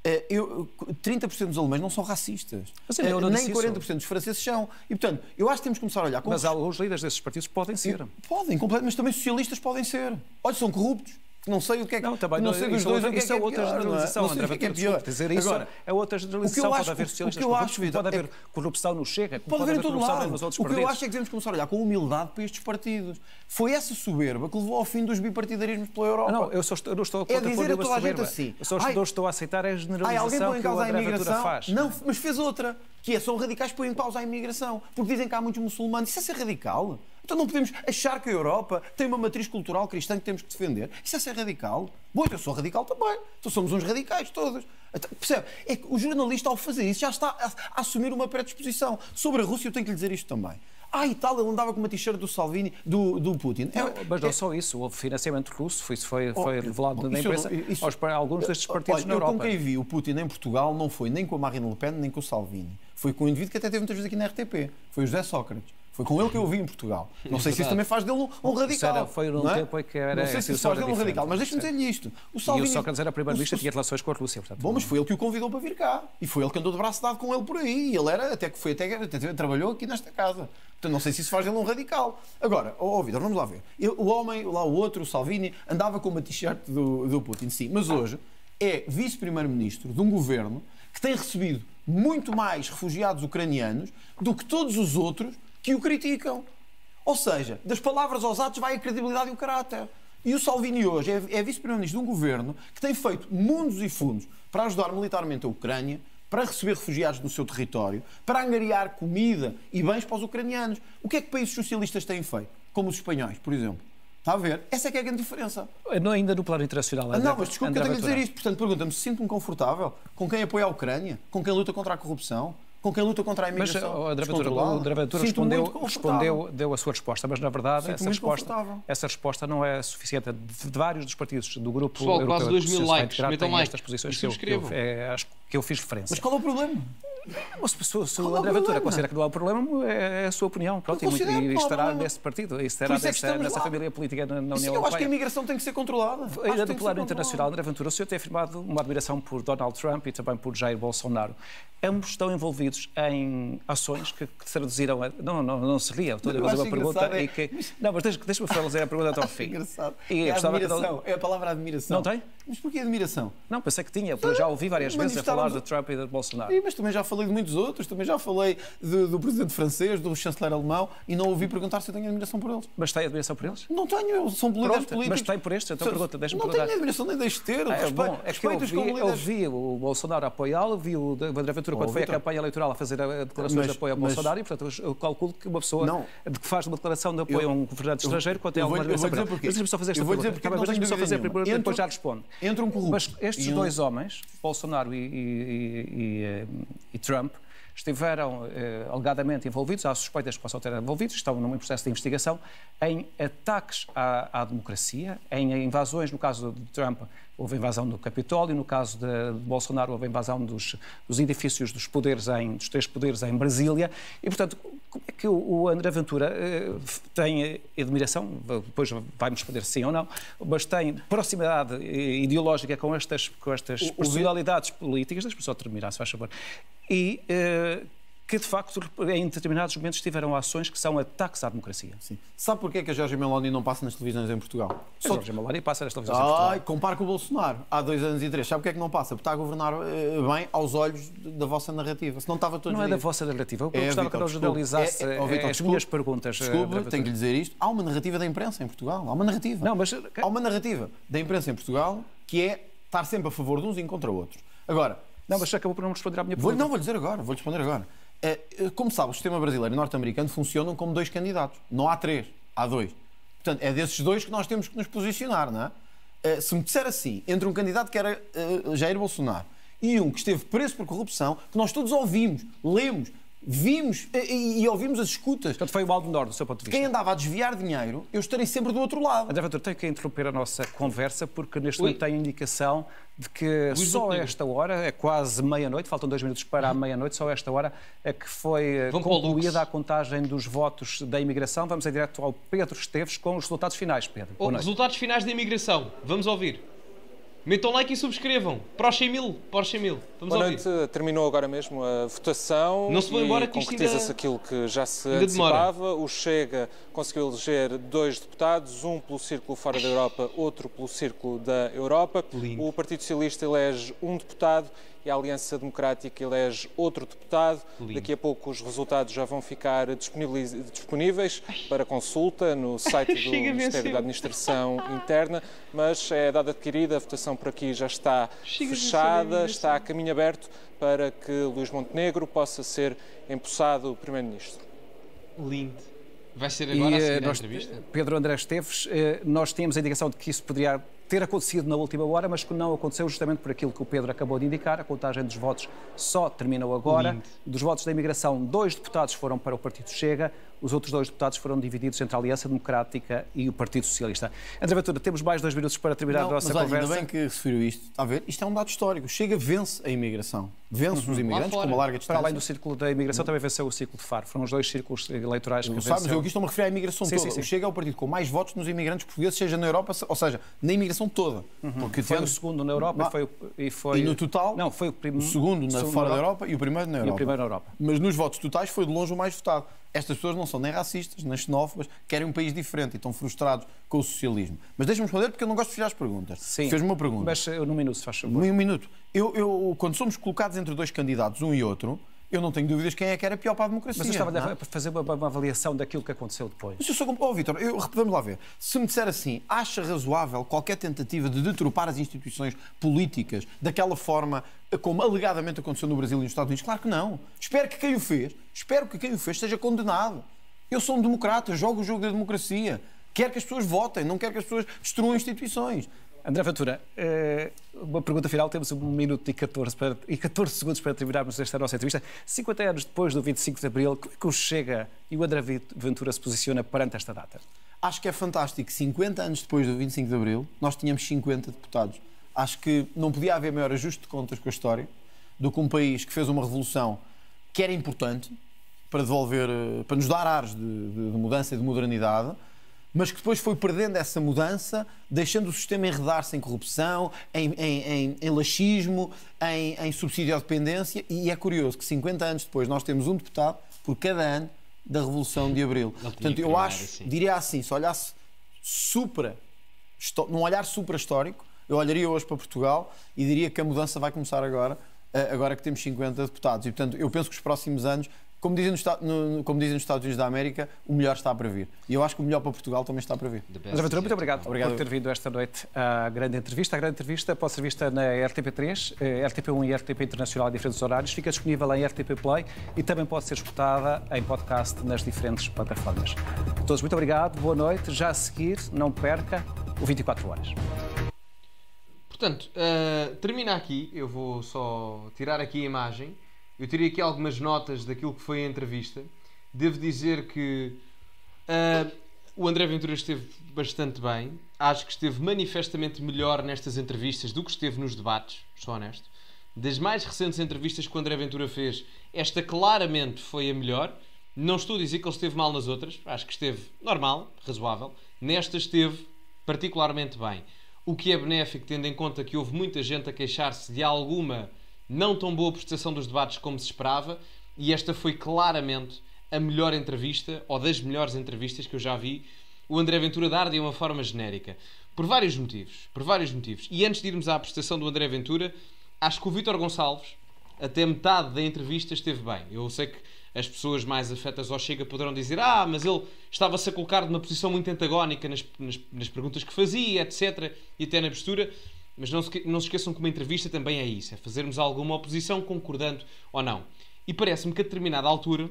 eh, eu, 30% dos alemães não são racistas. Mas é eu eh, não Nem 40% dos franceses são. E, portanto, eu acho que temos que começar a olhar... Com Mas alguns líderes desses partidos podem ser. Podem, mas também socialistas podem ser. Olha, são corruptos. Não sei o que é que. Não, também não, sei dos é dois o que é que é, é outra generalização, não é? André não que é, pior. Dizer isso Agora, é outra generalização. pode haver socialistas eu acho, pode é haver corrupção no Chega, pode, haver todo lado. o que eu acho é que devemos começar a olhar com humildade para estes partidos. Foi essa soberba que levou ao fim dos bipartidarismos pela Europa. Não, eu, só estou, eu não estou a é dizer a toda a gente assim. Eu só estou, a aceitar a generalização que o André Ventura faz. Não, mas fez outra, que é são radicais põem em pausa a imigração, porque dizem que há muitos muçulmanos. Isso é ser radical? Então não podemos achar que a Europa tem uma matriz cultural cristã que temos que defender. Isso é ser radical. Bom, eu sou radical também. Então somos uns radicais todos. Então, percebe? É que o jornalista, ao fazer isso, já está a, assumir uma predisposição. Sobre a Rússia, eu tenho que lhe dizer isto também. Ah, e tal, ele andava com uma t-shirt do Salvini, do, do Putin. é, mas não é... só isso, houve financiamento russo, foi, foi, oh, foi oh, revelado oh, na imprensa isso, aos, para alguns destes partidos olha, na eu Europa. com quem vi o Putin em Portugal não foi nem com a Marine Le Pen nem com o Salvini. Foi com um indivíduo que até teve muitas vezes aqui na RTP. Foi o José Sócrates foi com ele que eu vi em Portugal. É não sei se isso também faz dele um, um radical. Era, foi num não é? tempo em que era. Não sei se isso faz dele um radical, mas deixa-me dizer-lhe isto. O Salvini, e o Sócrates era primeiro-ministro, tinha relações com a Rússia. Portanto, bom, mas foi ele que o convidou para vir cá. E foi ele que andou de braço dado com ele por aí. E ele era, até que foi, até, até trabalhou aqui nesta casa. Portanto, não sei se isso faz dele um radical. Agora, ó oh, Vitor, vamos lá ver. Eu, o homem, lá o outro, o Salvini, andava com uma t-shirt do, do Putin, sim. Mas hoje é vice-primeiro-ministro de um governo que tem recebido muito mais refugiados ucranianos do que todos os outros que o criticam. Ou seja, das palavras aos atos vai a credibilidade e o caráter. E o Salvini hoje é, é vice-primeiro-ministro de um governo que tem feito mundos e fundos para ajudar militarmente a Ucrânia, para receber refugiados no seu território, para angariar comida e bens para os ucranianos. O que é que países socialistas têm feito? Como os espanhóis, por exemplo. Está a ver? Essa é que é a grande diferença. Não ainda no plano internacional. Ah, André, não, mas desculpe que eu tenho a dizer isto. Portanto, pergunta-me, sinto-me confortável com quem apoia a Ucrânia, com quem luta contra a corrupção, com quem luta contra a imigração. Mas a o respondeu, respondeu, deu a sua resposta, mas na verdade essa resposta, essa resposta não é suficiente. De, de vários dos partidos do grupo Pessoal, europeu quase 2 mil likes, metam like. estas posições que eu, que, eu, é, que eu fiz referência. Mas qual é o problema? Se, se, se é o André Ventura considera que não há problema, é, é a sua opinião. Pronto, e, e, estará nesse partido, e estará é nessa, nessa família política na, na é União Europeia. Eu acho que a imigração tem que ser controlada. Ainda do plano internacional, André Ventura, o senhor tem afirmado uma admiração por Donald Trump e também por Jair Bolsonaro. Ambos estão envolvidos em ações que, que traduziram. A... Não, não, não se ria, estou a fazer é uma pergunta. É... E que... Não, mas deixa-me fazer é a pergunta até ao fim. engraçado. E é, admiração. Que... é a palavra admiração. Não tem? Mas porquê admiração? Não, pensei que tinha, porque já ouvi várias mas vezes a falar de Trump e de Bolsonaro. E, mas também já falei de muitos outros, também já falei de, do presidente francês, do chanceler alemão, e não ouvi perguntar se eu tenho admiração por eles. Mas tem admiração por eles? Não tenho, são líderes políticos. Mas tem por estes, então pergunta, deixa-me perguntar. Não tenho admiração nem deixo ter, ah, é, bom, é que eu vi, eu o Bolsonaro apoiá-lo, vi o André Ventura quando foi a campanha eleitoral a fazer eh, declarações mas, de apoio ao Bolsonaro mas... e, portanto, eu calculo que uma pessoa não. que faz uma declaração de apoio eu, a um governante estrangeiro quando tem alguma dimensão para... Mas deixa-me só fazer esta eu vou dizer pergunta. Porque, mas deixa-me fazer primeiro, e depois já respondo. Entre um corrupto... Mas estes dois um... homens, Bolsonaro e, e, e, eh, e Trump, estiveram eh, alegadamente envolvidos, há suspeitas que possam ter envolvidos, estão num processo de investigação, em ataques à, à democracia, em invasões, no caso de Trump, houve invasão do Capitólio, no caso de Bolsonaro houve invasão dos, dos edifícios dos poderes em, dos três poderes em Brasília. E, portanto, como é que o, André Ventura eh, tem admiração, depois vai-me responder sim ou não, mas tem proximidade eh, ideológica com estas, com estas personalidades políticas, deixa-me só terminar, se faz favor, e eh, que, de facto, em determinados momentos tiveram ações que são ataques à democracia. Sim. Sabe porquê que a Jorge Meloni não passa nas televisões em Portugal? Só... A Jorge Meloni passa nas televisões Ah, em Portugal. Compara com o Bolsonaro, há dois anos e três. Sabe porquê é que não passa? Porque está a governar eh, bem aos olhos da vossa narrativa. Se não estava todos Não é da vossa narrativa. Eu é, gostava que não generalizasse é, é, oh, as desculpe, minhas perguntas. Eh, desculpe, tenho que lhe dizer isto. Há uma narrativa da imprensa em Portugal. Há uma narrativa. Não, mas... Há uma narrativa da imprensa em Portugal que é estar sempre a favor de uns e contra outros. Agora... Não, mas acabou por não responder à minha pergunta. Vou, não, vou-lhe dizer agora. Vou-lhe responder agora. É, é, como sabe, o sistema brasileiro e norte-americano funcionam como dois candidatos. Não há três, há dois. Portanto, é desses dois que nós temos que nos posicionar, não é? é se me disser assim, entre um candidato que era eh, Jair Bolsonaro e um que esteve preso por corrupção, que nós todos ouvimos, lemos, vimos e, e, ouvimos as escutas. Portanto, foi o mal menor do seu ponto de vista. Quem andava a desviar dinheiro, eu estarei sempre do outro lado. André Ventura, tenho que interromper a nossa conversa, porque neste momento tenho indicação de que só esta hora, é quase meia-noite, faltam dois minutos para a uhum. meia-noite, só esta hora é que foi eh, Vão concluída a contagem dos votos da imigração. Vamos em direto ao Pedro Esteves com os resultados finais, Pedro. Os oh, resultados finais da imigração, vamos ouvir. Metam like e subscrevam. Para os 100 mil. Para os 100 mil. Vamos Boa ouvir. noite. Terminou agora mesmo a votação. Não se foi embora que Concretiza-se ainda... aquilo que já se antecipava. O Chega conseguiu eleger dois deputados, um pelo Círculo Fora da Europa, outro pelo Círculo da Europa. Lindo. O Partido Socialista elege um deputado e a Aliança Democrática elege outro deputado. Lindo. Daqui a pouco os resultados já vão ficar disponíveis para consulta no site do Ministério da Administração Interna, mas é dada adquirida, a votação por aqui já está Chega fechada, está a caminho aberto para que Luís Montenegro possa ser empossado Primeiro-Ministro. Lindo. Vai ser agora e, eh, a, nós, entrevista? Pedro André Esteves, eh, nós temos a indicação de que isso poderia ter acontecido na última hora, mas que não aconteceu justamente por aquilo que o Pedro acabou de indicar. A contagem dos votos só terminou agora. Lindo. Dos votos da imigração, dois deputados foram para o Partido Chega, os outros dois deputados foram divididos entre a Aliança Democrática e o Partido Socialista. André Ventura, temos mais dois minutos para terminar não, a nossa mas, conversa. Ainda bem que referiu isto. Está a ver? Isto é um dado histórico. Chega, vence a imigração. Vence uhum. os imigrantes com uma larga distância. Para além do círculo da imigração, também venceu o círculo de Faro. Foram os dois círculos eleitorais que venceu. Sabes, eu aqui estou-me a referir à imigração sim, toda. Sim, sim. Chega é o partido com mais votos nos imigrantes portugueses, seja na Europa, ou seja, na imigração toda. Uhum. Porque foi o segundo na Europa e, foi, e foi... E no total... Não, foi o primeiro... O segundo na, fora da Europa, Europa e o primeiro na Europa. E o primeiro na Europa. Mas nos votos totais foi de longe o mais votado. Estas pessoas não são nem racistas, nem xenófobas, querem um país diferente e estão frustrados com o socialismo. Mas deixe me responder porque eu não gosto de fazer as perguntas. Sim. Fez-me uma pergunta. Mas eh, num minuto, se faz favor. Um minuto. Eu, eu, quando somos colocados entre dois candidatos, um e outro, eu não tenho dúvidas quem é que era pior para a democracia. Mas eu estava não? É? a fazer uma, uma, avaliação daquilo que aconteceu depois. Mas eu sou como. Oh, Vitor, vamos lá ver. Se me disser assim, acha razoável qualquer tentativa de deturpar as instituições políticas daquela forma eh, como alegadamente aconteceu no Brasil e nos Estados Unidos? Claro que não. Espero que quem o fez, espero que quem o fez seja condenado. Eu sou um democrata, jogo o jogo da democracia. Quero que as pessoas votem, não quero que as pessoas destruam instituições. André Ventura, eh, uma pergunta final. Temos um minuto e 14, para, e 14 segundos para terminarmos esta nossa entrevista. 50 anos depois do 25 de Abril, como é que o Chega e o André Ventura se posiciona perante esta data? Acho que é fantástico. 50 anos depois do 25 de Abril, nós tínhamos 50 deputados. Acho que não podia haver maior ajuste de contas com a história do que um país que fez uma revolução que era importante para devolver, eh, para nos dar ares de, de, de mudança e de modernidade, mas que depois foi perdendo essa mudança, deixando o sistema enredar-se em corrupção, em, em, em, em laxismo, em, em subsídio à dependência. E é curioso que 50 anos depois nós temos um deputado por cada ano da Revolução de Abril. Portanto, eu acho, assim. diria assim, se olhasse supra, num olhar supra-histórico, eu olharia hoje para Portugal e diria que a mudança vai começar agora, eh, agora que temos 50 deputados. E, portanto, eu penso que os próximos anos como dizem, nos, no, como dizem nos Estados Unidos da América, o melhor está para vir. E eu acho que o melhor para Portugal também está para vir. Mas, Aventura, muito obrigado, obrigado, por ter vindo esta noite à grande entrevista. A grande entrevista pode ser vista na RTP3, eh, RTP1 e RTP Internacional em diferentes horários. Fica disponível em RTP Play e também pode ser escutada em podcast nas diferentes plataformas. A todos, muito obrigado, boa noite. Já a seguir, não perca o 24 Horas. Portanto, uh, termina aqui. Eu vou só tirar aqui a imagem. Eu tirei aqui algumas notas daquilo que foi a entrevista. Devo dizer que uh, o André Ventura esteve bastante bem. Acho que esteve manifestamente melhor nestas entrevistas do que esteve nos debates, sou honesto. Das mais recentes entrevistas que o André Ventura fez, esta claramente foi a melhor. Não estou a dizer que ele esteve mal nas outras, acho que esteve normal, razoável. Nesta esteve particularmente bem. O que é benéfico, tendo em conta que houve muita gente a queixar-se de alguma não tão boa prestação dos debates como se esperava, e esta foi claramente a melhor entrevista, ou das melhores entrevistas que eu já vi o André Ventura dar de uma forma genérica. Por vários motivos. Por vários motivos. E antes de irmos à prestação do André Ventura, acho que o Vítor Gonçalves, até metade da entrevista, esteve bem. Eu sei que as pessoas mais afetas ao Chega poderão dizer ah, mas ele estava-se a colocar numa posição muito antagónica nas, nas, nas perguntas que fazia, etc. E até na postura. Mas não se, não se esqueçam que uma entrevista também é isso: é fazermos alguma oposição, concordando ou não. E parece-me que a determinada altura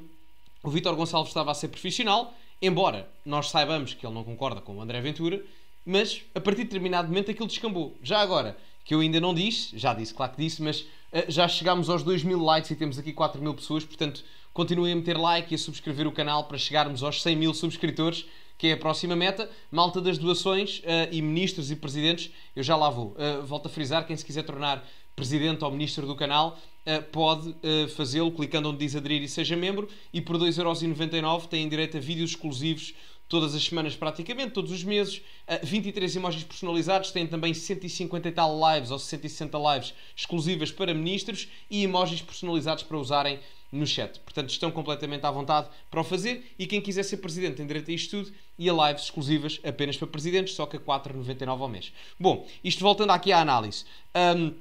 o Vítor Gonçalves estava a ser profissional, embora nós saibamos que ele não concorda com o André Ventura, mas a partir de determinado momento aquilo descambou. Já agora, que eu ainda não disse, já disse, claro que disse, mas uh, já chegámos aos 2 mil likes e temos aqui 4 mil pessoas, portanto continuem a meter like e a subscrever o canal para chegarmos aos 100 mil subscritores que é a próxima meta. Malta das doações uh, e ministros e presidentes, eu já lá vou. Uh, volto a frisar, quem se quiser tornar presidente ou ministro do canal, eh, pode fazê-lo clicando onde diz aderir e seja membro e por 2,99€ têm direito a vídeos exclusivos todas as semanas praticamente, todos os meses, 23 emojis personalizados, têm também 150 e tal lives ou 160 lives exclusivas para ministros e emojis personalizados para usarem no chat. Portanto, estão completamente à vontade para o fazer e quem quiser ser presidente tem direito a isto tudo e a lives exclusivas apenas para presidentes, só que a 4,99 ao mês. Bom, isto voltando aqui à análise. Um,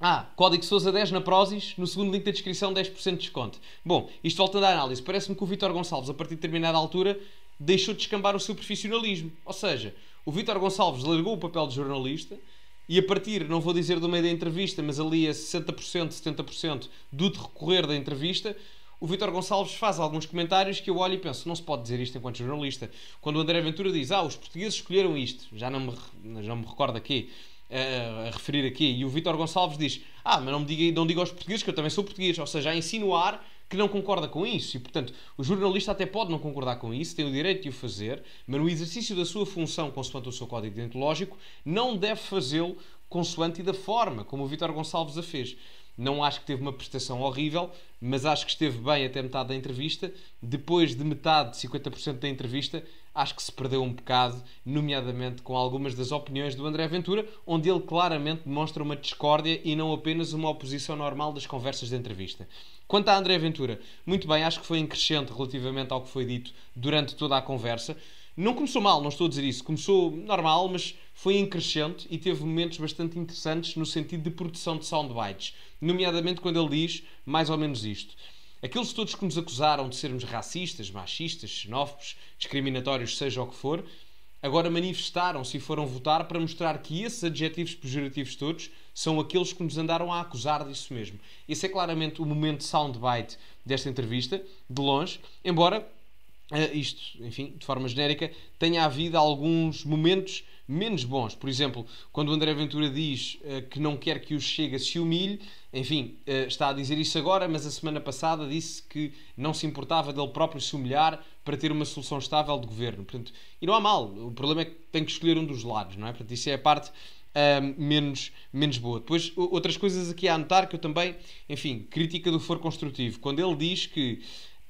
ah, código Sousa 10 na Prozis, no segundo link da descrição 10% de desconto. Bom, isto voltando à análise, parece-me que o Vitor Gonçalves, a partir de determinada altura, deixou de descambar o seu profissionalismo. Ou seja, o Vitor Gonçalves largou o papel de jornalista, e a partir, não vou dizer do meio da entrevista, mas ali a 60%, 70% do decorrer da entrevista, o Vitor Gonçalves faz alguns comentários que eu olho e penso, não se pode dizer isto enquanto jornalista. Quando o André Ventura diz, ah, os portugueses escolheram isto, já não me, já me recordo aqui, a, eh, a referir aqui, e o Vitor Gonçalves diz, ah, mas não, me diga, não diga aos portugueses que eu também sou português, ou seja, a insinuar que não concorda com isso. E, portanto, o jornalista até pode não concordar com isso, tem o direito de o fazer, mas no exercício da sua função, consoante o seu código deontológico, não deve fazê-lo consoante e da forma como o Vitor Gonçalves a fez. Não acho que teve uma prestação horrível, mas acho que esteve bem até metade da entrevista. Depois de metade, 50% da entrevista, acho que se perdeu um bocado, nomeadamente com algumas das opiniões do André Ventura, onde ele claramente demonstra uma discórdia e não apenas uma oposição normal das conversas de entrevista. Quanto a André Ventura, muito bem, acho que foi em crescente relativamente ao que foi dito durante toda a conversa. Não começou mal, não estou a dizer isso. Começou normal, mas foi em crescente e teve momentos bastante interessantes no sentido de produção de soundbites. Nomeadamente quando ele diz mais ou menos isto. Aqueles todos que nos acusaram de sermos racistas, machistas, xenófobos, discriminatórios, seja o que for, agora manifestaram-se e foram votar para mostrar que esses adjetivos pejorativos todos são aqueles que nos andaram a acusar disso mesmo. Esse é claramente o momento soundbite desta entrevista, de longe, embora Uh, isto, enfim, de forma genérica, tenha havido alguns momentos menos bons. Por exemplo, quando o André Ventura diz uh, que não quer que o Chega se humilhe, enfim, uh, está a dizer isso agora, mas a semana passada disse que não se importava dele próprio se humilhar para ter uma solução estável de governo. Portanto, e não há mal, o problema é que tem que escolher um dos lados, não é? Portanto, isso é a parte menos, menos boa. Depois, outras coisas aqui a anotar que eu também, enfim, crítica do foro construtivo. Quando ele diz que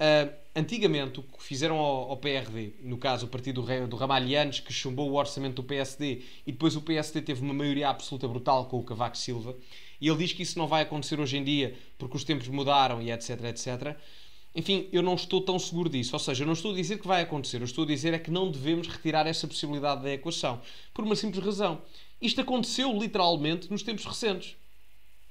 uh, antigamente o que fizeram ao, ao, PRD, no caso o partido do, do Ramalhianos, que chumbou o orçamento do PSD e depois o PSD teve uma maioria absoluta brutal com o Cavaco Silva, e ele diz que isso não vai acontecer hoje em dia porque os tempos mudaram e etc, etc. Enfim, eu não estou tão seguro disso. Ou seja, eu não estou a dizer que vai acontecer. Eu estou a dizer é que não devemos retirar essa possibilidade da equação. Por uma simples razão. Isto aconteceu literalmente nos tempos recentes.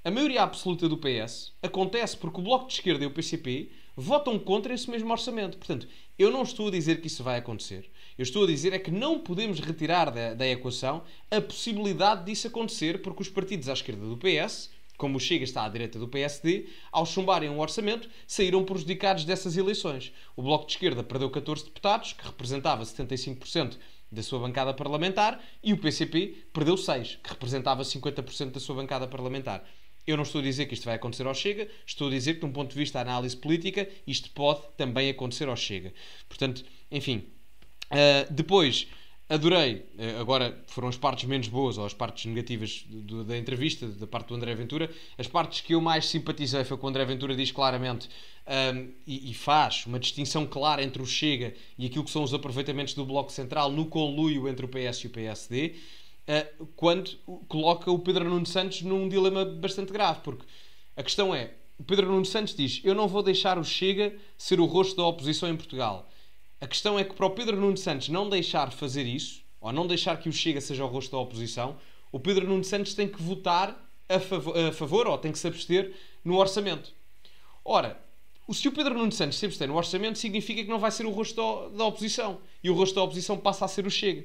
A maioria absoluta do PS acontece porque o Bloco de Esquerda e o PCP votam contra esse mesmo orçamento. Portanto, eu não estou a dizer que isso vai acontecer. Eu estou a dizer é que não podemos retirar da, da equação a possibilidade disso acontecer porque os partidos à esquerda do PS como o Chega está à direita do PSD, ao chumbarem um orçamento, saíram prejudicados dessas eleições. O Bloco de Esquerda perdeu 14 deputados, que representava 75% da sua bancada parlamentar, e o PCP perdeu 6, que representava 50% da sua bancada parlamentar. Eu não estou a dizer que isto vai acontecer ao Chega, estou a dizer que, de um ponto de vista da análise política, isto pode também acontecer ao Chega. Portanto, enfim. Uh, depois, Adorei, eh, agora foram as partes menos boas ou as partes negativas do, da entrevista, da parte do André Ventura. As partes que eu mais simpatizei foi quando o André Ventura diz claramente um, ehm, e, e, faz uma distinção clara entre o Chega e aquilo que são os aproveitamentos do Bloco Central no conluio entre o PS e o PSD, uh, eh, quando coloca o Pedro Nuno Santos num dilema bastante grave, porque a questão é: o Pedro Nuno Santos diz, eu não vou deixar o Chega ser o rosto da oposição em Portugal. A questão é que para o Pedro Nuno Santos não deixar fazer isso, ou não deixar que o Chega seja o rosto da oposição, o Pedro Nuno Santos tem que votar a, fav a favor, ou tem que se abster no orçamento. Ora, se o Pedro Nuno Santos se abster no orçamento, significa que não vai ser o rosto da oposição. E o rosto da oposição passa a ser o Chega.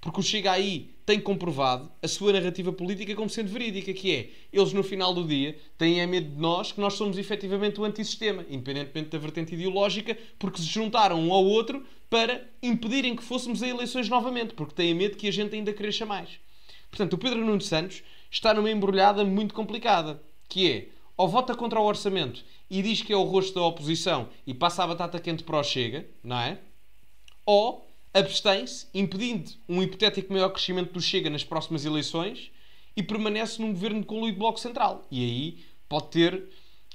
Porque o Chega aí tem comprovado a sua narrativa política como sendo verídica, que é eles no final do dia têm a é medo de nós que nós somos efetivamente o antissistema, independentemente da vertente ideológica, porque se juntaram um ao outro para impedirem que fôssemos a eleições novamente, porque têm medo que a gente ainda cresça mais. Portanto, o Pedro Nuno Santos está numa embrulhada muito complicada, que é ou vota contra o orçamento e diz que é o rosto da oposição e passa a batata quente para o Chega, não é? Ou abstém-se, impedindo um hipotético maior crescimento do Chega nas próximas eleições e permanece num governo de colo e de Bloco Central. E aí pode ter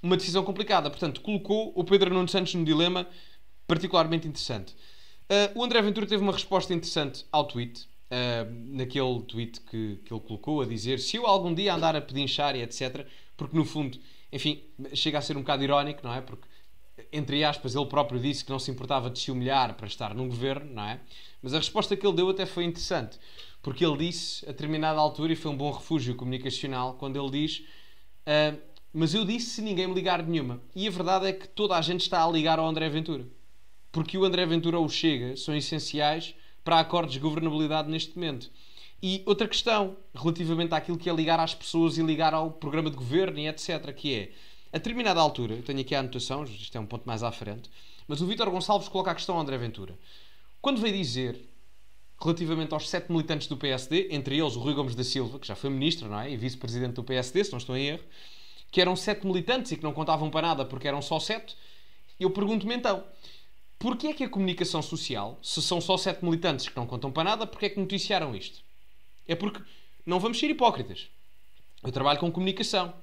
uma decisão complicada. Portanto, colocou o Pedro Nuno Santos num dilema particularmente interessante. Uh, o André Ventura teve uma resposta interessante ao tweet, uh, naquele tweet que, que ele colocou, a dizer se eu algum dia andar a pedinchar e etc. Porque, no fundo, enfim, chega a ser um bocado irónico, não é? Porque entre aspas, ele próprio disse que não se importava de se humilhar para estar num governo, não é? Mas a resposta que ele deu até foi interessante, porque ele disse, a determinada altura, e foi um bom refúgio comunicacional, quando ele diz: ah, Mas eu disse se ninguém me ligar nenhuma. E a verdade é que toda a gente está a ligar ao André Ventura. Porque o André Ventura ou o Chega são essenciais para acordos de governabilidade neste momento. E outra questão, relativamente àquilo que é ligar às pessoas e ligar ao programa de governo e etc., que é a determinada altura, eu tenho aqui a anotação, isto é um ponto mais à frente, mas o Vítor Gonçalves coloca a questão ao André Ventura. Quando veio dizer, relativamente aos sete militantes do PSD, entre eles o Rui Gomes da Silva, que já foi ministro, não é? E vice-presidente do PSD, se não estou em erro, que eram sete militantes e que não contavam para nada porque eram só sete, eu pergunto-me então, porquê é que a comunicação social, se são só sete militantes que não contam para nada, porquê é que noticiaram isto? É porque não vamos ser hipócritas. Eu trabalho com comunicação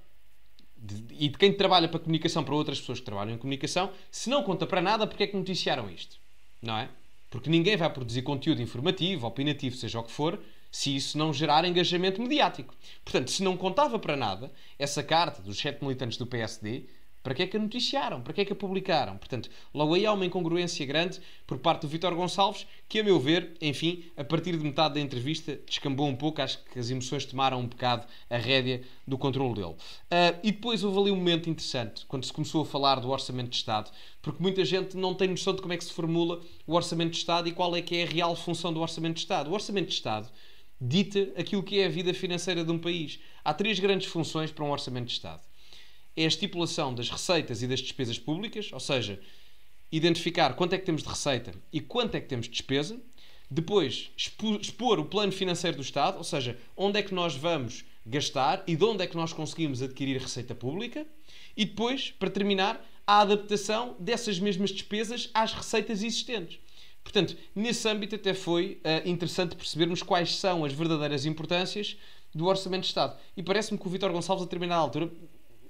de, e de quem trabalha para comunicação, para outras pessoas que trabalham em comunicação, se não conta para nada, porque é que noticiaram isto? Não é? Porque ninguém vai produzir conteúdo informativo, opinativo, seja o que for, se isso não gerar engajamento mediático. Portanto, se não contava para nada, essa carta dos sete militantes do PSD para que é que a noticiaram? Para que é que a publicaram? Portanto, logo aí há uma incongruência grande por parte do Vítor Gonçalves, que, a meu ver, enfim, a partir de metade da entrevista descambou um pouco, acho que as emoções tomaram um bocado a rédea do controle dele. Uh, e depois houve ali um momento interessante, quando se começou a falar do Orçamento de Estado, porque muita gente não tem noção de como é que se formula o Orçamento de Estado e qual é que é a real função do Orçamento de Estado. O Orçamento de Estado dita aquilo que é a vida financeira de um país. Há três grandes funções para um orçamento de Estado é a estipulação das receitas e das despesas públicas, ou seja, identificar quanto é que temos de receita e quanto é que temos de despesa, depois expor o plano financeiro do Estado, ou seja, onde é que nós vamos gastar e de onde é que nós conseguimos adquirir receita pública, e depois, para terminar, a adaptação dessas mesmas despesas às receitas existentes. Portanto, nesse âmbito até foi uh, interessante percebermos quais são as verdadeiras importâncias do Orçamento de Estado. E parece-me que o Vítor Gonçalves, a determinada altura,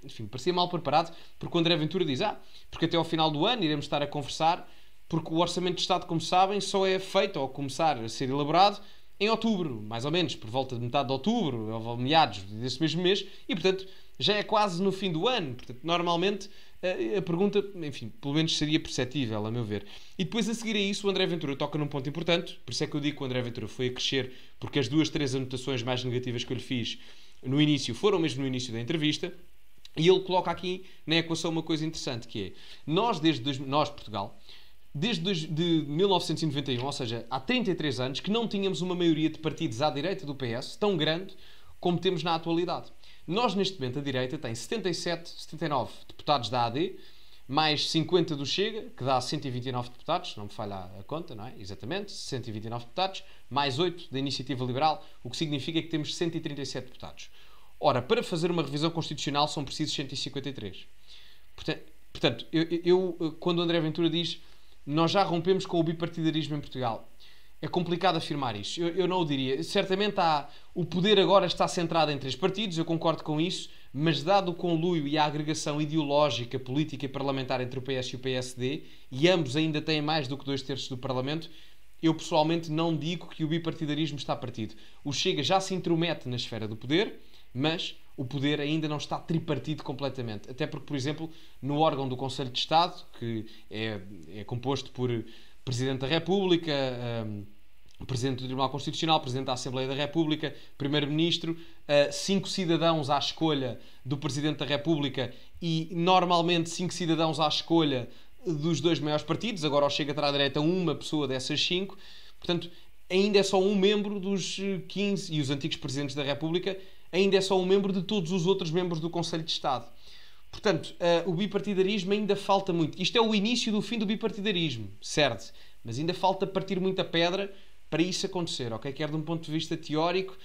enfim, parecia mal preparado, porque o André Ventura diz: Ah, porque até ao final do ano iremos estar a conversar, porque o Orçamento de Estado, como sabem, só é feito ou começar a ser elaborado em outubro, mais ou menos, por volta de metade de outubro, ou meados desse mesmo mês, e portanto já é quase no fim do ano. Portanto, normalmente eh, a, pergunta, enfim, pelo menos seria perceptível, a meu ver. E depois a seguir a isso, o André Ventura toca num ponto importante, por isso é que eu digo que o André Ventura foi a crescer, porque as duas, três anotações mais negativas que eu lhe fiz no início foram mesmo no início da entrevista. E ele coloca aqui na equação uma coisa interessante que é nós desde nós Portugal desde de 1991, ou seja, há 33 anos que não tínhamos uma maioria de partidos à direita do PS tão grande como temos na atualidade. Nós neste momento a direita tem 77, 79 deputados da AD, mais 50 do Chega, que dá 129 deputados, não me falha a conta, não é? Exatamente, 129 deputados, mais 8 da Iniciativa Liberal, o que significa que temos 137 deputados. Ora, para fazer uma revisão constitucional são precisos 153. Portanto, portanto eu, eu, quando o André Ventura diz nós já rompemos com o bipartidarismo em Portugal, é complicado afirmar isso. Eu, eu não o diria. Certamente há, o poder agora está centrado em três partidos, eu concordo com isso, mas dado o conluio e a agregação ideológica, política e parlamentar entre o PS e o PSD, e ambos ainda têm mais do que dois terços do Parlamento, eu pessoalmente não digo que o bipartidarismo está partido. O Chega já se intromete na esfera do poder mas o poder ainda não está tripartido completamente. Até porque, por exemplo, no órgão do Conselho de Estado, que é, é composto por Presidente da República, um, Presidente do Tribunal Constitucional, Presidente da Assembleia da República, Primeiro-Ministro, uh, cinco cidadãos à escolha do Presidente da República e, normalmente, cinco cidadãos à escolha dos dois maiores partidos. Agora, chega Chega terá direita uma pessoa dessas cinco. Portanto, ainda é só um membro dos 15 eh, e os antigos Presidentes da República ainda é só um membro de todos os outros membros do Conselho de Estado. Portanto, uh, o bipartidarismo ainda falta muito. Isto é o início do fim do bipartidarismo, certo? Mas ainda falta partir muita pedra para isso acontecer, ok? Quer de um ponto de vista teórico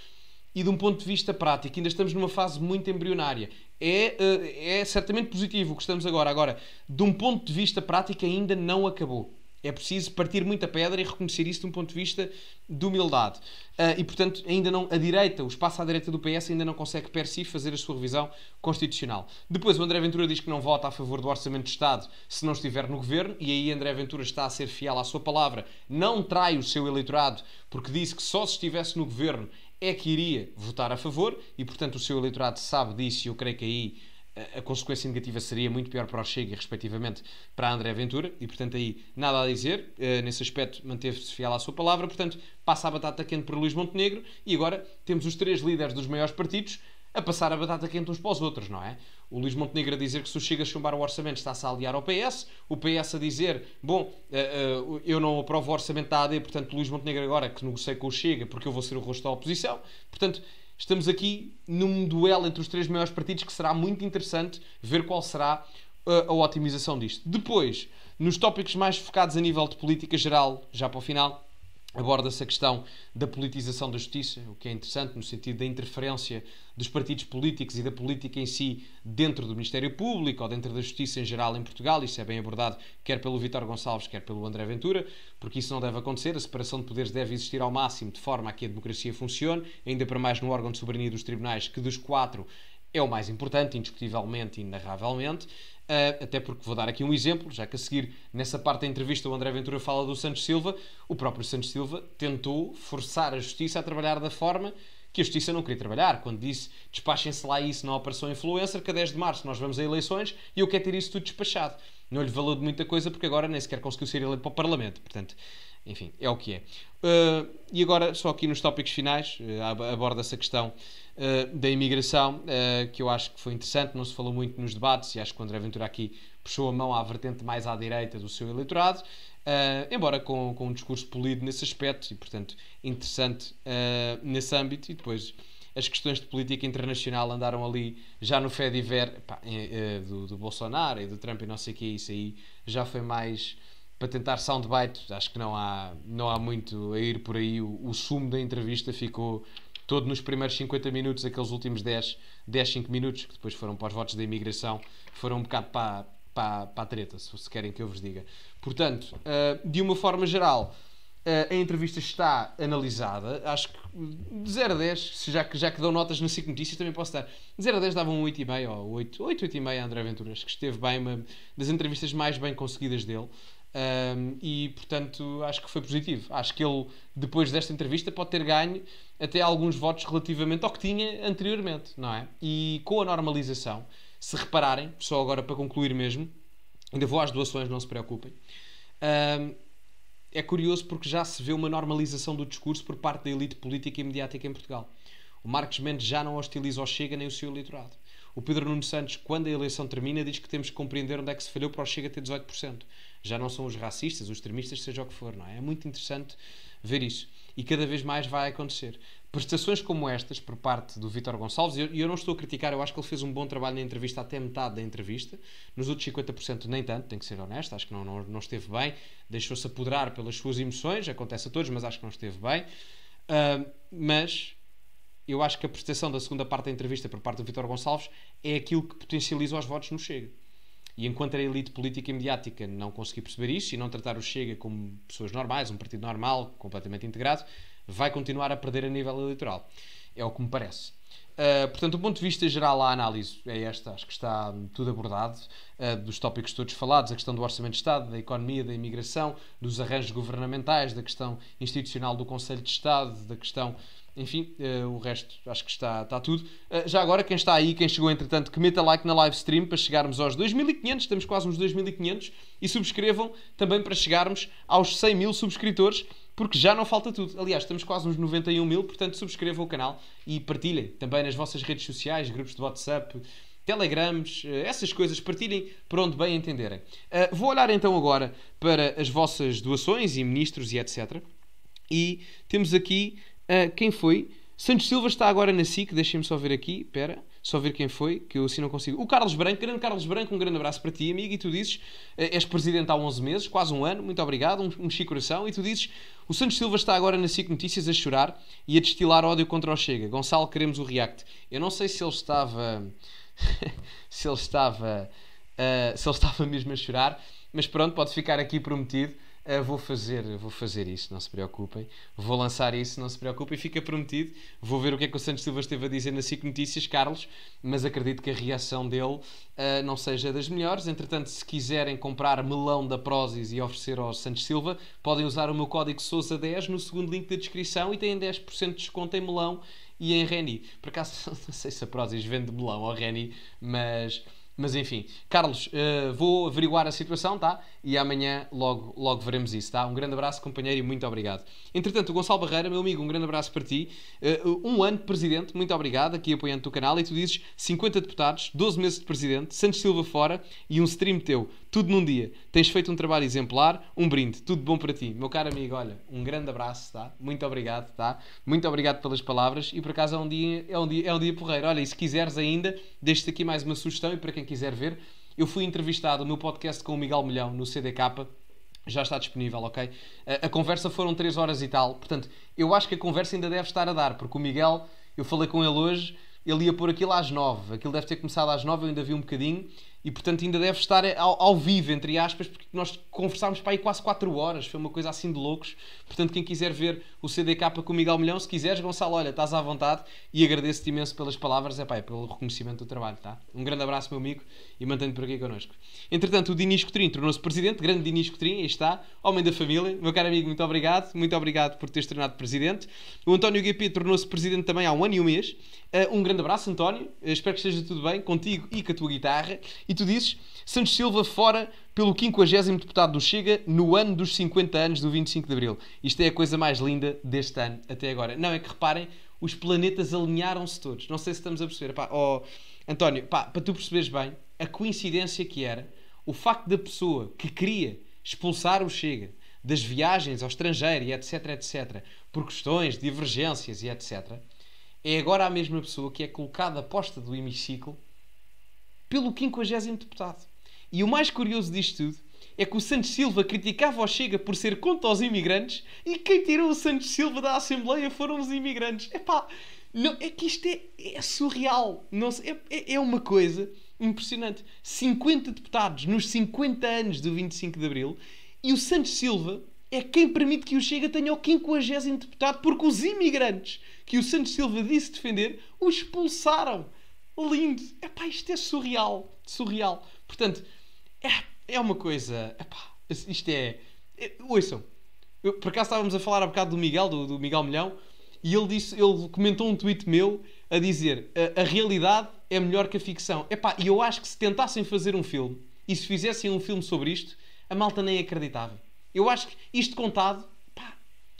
e de um ponto de vista prático. Ainda estamos numa fase muito embrionária. É, uh, é certamente positivo o que estamos agora. Agora, de um ponto de vista prático, ainda não acabou. É preciso partir muita pedra e reconhecer isso de um ponto de vista de humildade. Uh, e, portanto, ainda não, a direita, o espaço à direita do PS ainda não consegue, per si, fazer a sua revisão constitucional. Depois, o André Ventura diz que não vota a favor do Orçamento de Estado se não estiver no governo, e aí André Ventura está a ser fiel à sua palavra, não trai o seu eleitorado, porque disse que só se estivesse no governo é que iria votar a favor, e, portanto, o seu eleitorado sabe disso e eu creio que aí a consequência negativa seria muito pior para o Chega e, respectivamente, para André Ventura, e, portanto, aí nada a dizer. Eh, nesse aspecto, manteve-se fiel à sua palavra. Portanto, passa a batata quente para Luís Montenegro e agora temos os três líderes dos maiores partidos a passar a batata quente uns para os outros, não é? O Luís Montenegro a dizer que se o Chega chumbar o orçamento está-se a aliar ao PS, o PS a dizer, bom, eh, eh, eu não aprovo o orçamento da AD, portanto, Luís Montenegro agora que negocia com o Chega porque eu vou ser o rosto da oposição. Portanto, Estamos aqui num duelo entre os três maiores partidos que será muito interessante ver qual será a, eh, a otimização disto. Depois, nos tópicos mais focados a nível de política geral, já para o final, aborda-se a questão da politização da justiça, o que é interessante no sentido da interferência dos partidos políticos e da política em si dentro do Ministério Público ou dentro da justiça em geral em Portugal. Isso é bem abordado quer pelo Vítor Gonçalves, quer pelo André Ventura, porque isso não deve acontecer. A separação de poderes deve existir ao máximo de forma a que a democracia funcione, ainda para mais no órgão de soberania dos tribunais, que dos quatro é o mais importante, indiscutivelmente e inarravelmente. Eh, até porque vou dar aqui um exemplo, já que a seguir, nessa parte da entrevista, o André Ventura fala do Santos Silva. O próprio Santos Silva tentou forçar a justiça a trabalhar da forma que a justiça não queria trabalhar, quando disse despachem-se lá isso na Operação Influencer, que a 10 de março nós vamos a eleições e eu quero ter isso tudo despachado. Não lhe valeu de muita coisa porque agora nem sequer conseguiu ser eleito para o Parlamento. Portanto, enfim, é o que é. Uh, e agora, só aqui nos tópicos finais, uh, aborda-se a questão eh, da imigração, uh, que eu acho que foi interessante, não se falou muito nos debates, e acho que o André Ventura aqui puxou a mão à vertente mais à direita do seu eleitorado, uh, embora com, com um discurso polido nesse aspecto, e portanto interessante nesse âmbito, e depois as questões de política internacional andaram ali já no fé diver pá, do, do Bolsonaro e do Trump e não sei o que, isso aí já foi mais para tentar soundbite, acho que não há, não há muito a ir por aí. O, o sumo da entrevista ficou todo nos primeiros 50 minutos, aqueles últimos 10, 10 5 minutos, que depois foram para os votos da imigração, foram um bocado para, para, para a treta, se, querem que eu vos diga. Portanto, uh, de uma forma geral, uh, a entrevista está analisada, acho que de 0 a 10, já que, já que dão notas na 5 notícias, também posso dar. De 0 a 10 dava um 8,5 ou 8, 8, 8,5 a André Aventuras, que esteve bem, uma das entrevistas mais bem conseguidas dele. Um, e portanto acho que foi positivo. Acho que ele, depois desta entrevista, pode ter ganho até alguns votos relativamente ao que tinha anteriormente, não é? E com a normalização, se repararem, só agora para concluir mesmo, ainda vou às doações, não se preocupem. Um, é curioso porque já se vê uma normalização do discurso por parte da elite política e mediática em Portugal. O Marcos Mendes já não hostiliza o Chega nem o seu eleitorado. O Pedro Nuno Santos, quando a eleição termina, diz que temos que compreender onde é que se falhou para o Chega ter 18% já não são os racistas, os extremistas, seja o que for, não é? É muito interessante ver isso. E cada vez mais vai acontecer. Prestações como estas, por parte do Vítor Gonçalves, e eu, eu, não estou a criticar, eu acho que ele fez um bom trabalho na entrevista, até metade da entrevista. Nos outros 50%, nem tanto, tenho que ser honesto, acho que não, não, não esteve bem. Deixou-se apoderar pelas suas emoções, acontece a todos, mas acho que não esteve bem. Uh, mas eu acho que a prestação da segunda parte da entrevista por parte do Vitor Gonçalves é aquilo que potencializa os votos no Chega. E enquanto a elite política e mediática não conseguir perceber isso e não tratar o Chega como pessoas normais, um partido normal, completamente integrado, vai continuar a perder a nível eleitoral. É o que me parece. Uh, portanto, do ponto de vista geral, a análise é esta, acho que está tudo abordado, uh, dos tópicos todos falados, a questão do Orçamento de Estado, da economia, da imigração, dos arranjos governamentais, da questão institucional do Conselho de Estado, da questão enfim, uh, o resto acho que está, está tudo. Uh, já agora, quem está aí, quem chegou entretanto, que meta like na live stream para chegarmos aos 2.500, estamos quase uns 2.500, e subscrevam também para chegarmos aos 100 mil subscritores, porque já não falta tudo. Aliás, estamos quase uns 91 mil, portanto subscrevam o canal e partilhem também nas vossas redes sociais, grupos de WhatsApp, telegrams, eh, essas coisas, partilhem para onde bem entenderem. Uh, vou olhar então agora para as vossas doações e ministros e etc. E temos aqui Uh, quem foi? Santos Silva está agora na SIC, deixem-me só ver aqui, pera, só ver quem foi, que eu assim não consigo. O Carlos Branco, grande Carlos Branco, um grande abraço para ti, amigo, e tu dizes, uh, és presidente há 11 meses, quase um ano, muito obrigado, um, um chico coração, e tu dizes, o Santos Silva está agora na SIC Notícias a chorar e a destilar ódio contra o Chega. Gonçalo, queremos o react. Eu não sei se ele estava... se ele estava... Uh, se ele estava mesmo a chorar, mas pronto, pode ficar aqui prometido. Uh, vou fazer vou fazer isso, não se preocupem. Vou lançar isso, não se preocupem. Fica prometido. Vou ver o que é que o Santos Silva esteve a dizer na SIC Notícias, Carlos, mas acredito que a reação dele uh, não seja das melhores. Entretanto, se quiserem comprar melão da Prozis e oferecer ao Santos Silva, podem usar o meu código SOUSA10 no segundo link da descrição e têm 10% de desconto em melão e em Reni. Por acaso, não sei se a Prozis vende melão ao Reni, mas mas enfim, Carlos, uh, vou averiguar a situação, tá? E amanhã logo, logo veremos isso, tá? Um grande abraço, companheiro, e muito obrigado. Entretanto, o Gonçalo Barreira, meu amigo, um grande abraço para ti. Uh, um ano de presidente, muito obrigado, aqui apoiando o canal. E tu dizes 50 deputados, 12 meses de presidente, Santos Silva fora e um stream teu, tudo num dia. Tens feito um trabalho exemplar, um brinde, tudo bom para ti. Meu caro amigo, olha, um grande abraço, tá? Muito obrigado, tá? Muito obrigado pelas palavras e por acaso é um dia, é um dia, é um dia porreiro. Olha, e se quiseres ainda, deixo-te aqui mais uma sugestão e para quem quem quiser ver. Eu fui entrevistado, no podcast com o Miguel Milhão no CDK já está disponível, ok? A, a conversa foram 3 horas e tal, portanto, eu acho que a conversa ainda deve estar a dar, porque o Miguel, eu falei com ele hoje, ele ia pôr aquilo às 9, aquilo deve ter começado às 9, eu ainda vi um bocadinho e portanto ainda deve estar ao, ao, vivo, entre aspas, porque nós conversámos para aí quase 4 horas, foi uma coisa assim de loucos. Portanto, quem quiser ver o CDK com o Miguel Milhão, se quiseres, Gonçalo, olha, estás à vontade e agradeço-te imenso pelas palavras, é pá, pelo reconhecimento do trabalho, tá? Um grande abraço, meu amigo, e mantendo por aqui connosco. Entretanto, o Dinis Cotrim tornou-se presidente, grande Dinis Cotrim, aí está, homem da família. Meu caro amigo, muito obrigado, muito obrigado por teres tornado presidente. O António GP tornou-se presidente também há um ano e um mês. Uh, um grande abraço, António, uh, espero que esteja tudo bem contigo e com a tua guitarra. E e tu dizes Santos Silva fora pelo 50 deputado do Chega no ano dos 50 anos do 25 de Abril. Isto é a coisa mais linda deste ano até agora. Não, é que reparem, os planetas alinharam-se todos. Não sei se estamos a perceber. Pá, oh, António, pá, para tu perceberes bem a coincidência que era o facto da pessoa que queria expulsar o Chega das viagens ao estrangeiro e etc, etc, por questões de divergências e etc, é agora a mesma pessoa que é colocada à posta do hemiciclo pelo 50 deputado. E o mais curioso disto tudo é que o Santos Silva criticava o Chega por ser contra os imigrantes e quem tirou o Santos Silva da Assembleia foram os imigrantes. Epá, não, é que isto é, é surreal. Não, é, é, é uma coisa impressionante. 50 deputados nos 50 anos do 25 de Abril e o Santos Silva é quem permite que o Chega tenha o 50 deputado porque os imigrantes que o Santos Silva disse defender o expulsaram lindo. Epá, isto é surreal. Surreal. Portanto, é, é uma coisa. Epá, isto é. é ouçam. Eu, por acaso estávamos a falar há bocado do Miguel, do, do, Miguel Milhão, e ele disse, ele comentou um tweet meu a dizer a, a realidade é melhor que a ficção. Epá, e eu acho que se tentassem fazer um filme e se fizessem um filme sobre isto, a malta nem acreditava. Eu acho que isto contado, pá,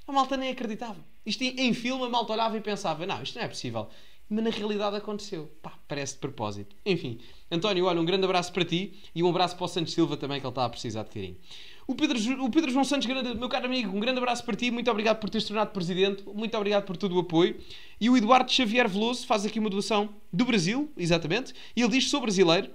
a malta nem acreditava. Isto em, em filme a malta olhava e pensava, não, isto não é possível mas na realidade aconteceu. Pá, parece de propósito. Enfim, António, olha, um grande abraço para ti e um abraço para o Santos Silva também, que ele está a precisar de carinho. O Pedro, o Pedro João Santos, grande, meu caro amigo, um grande abraço para ti, muito obrigado por teres tornado presidente, muito obrigado por todo o apoio. E o Eduardo Xavier Veloso faz aqui uma doação do Brasil, exatamente, e ele diz: sou brasileiro,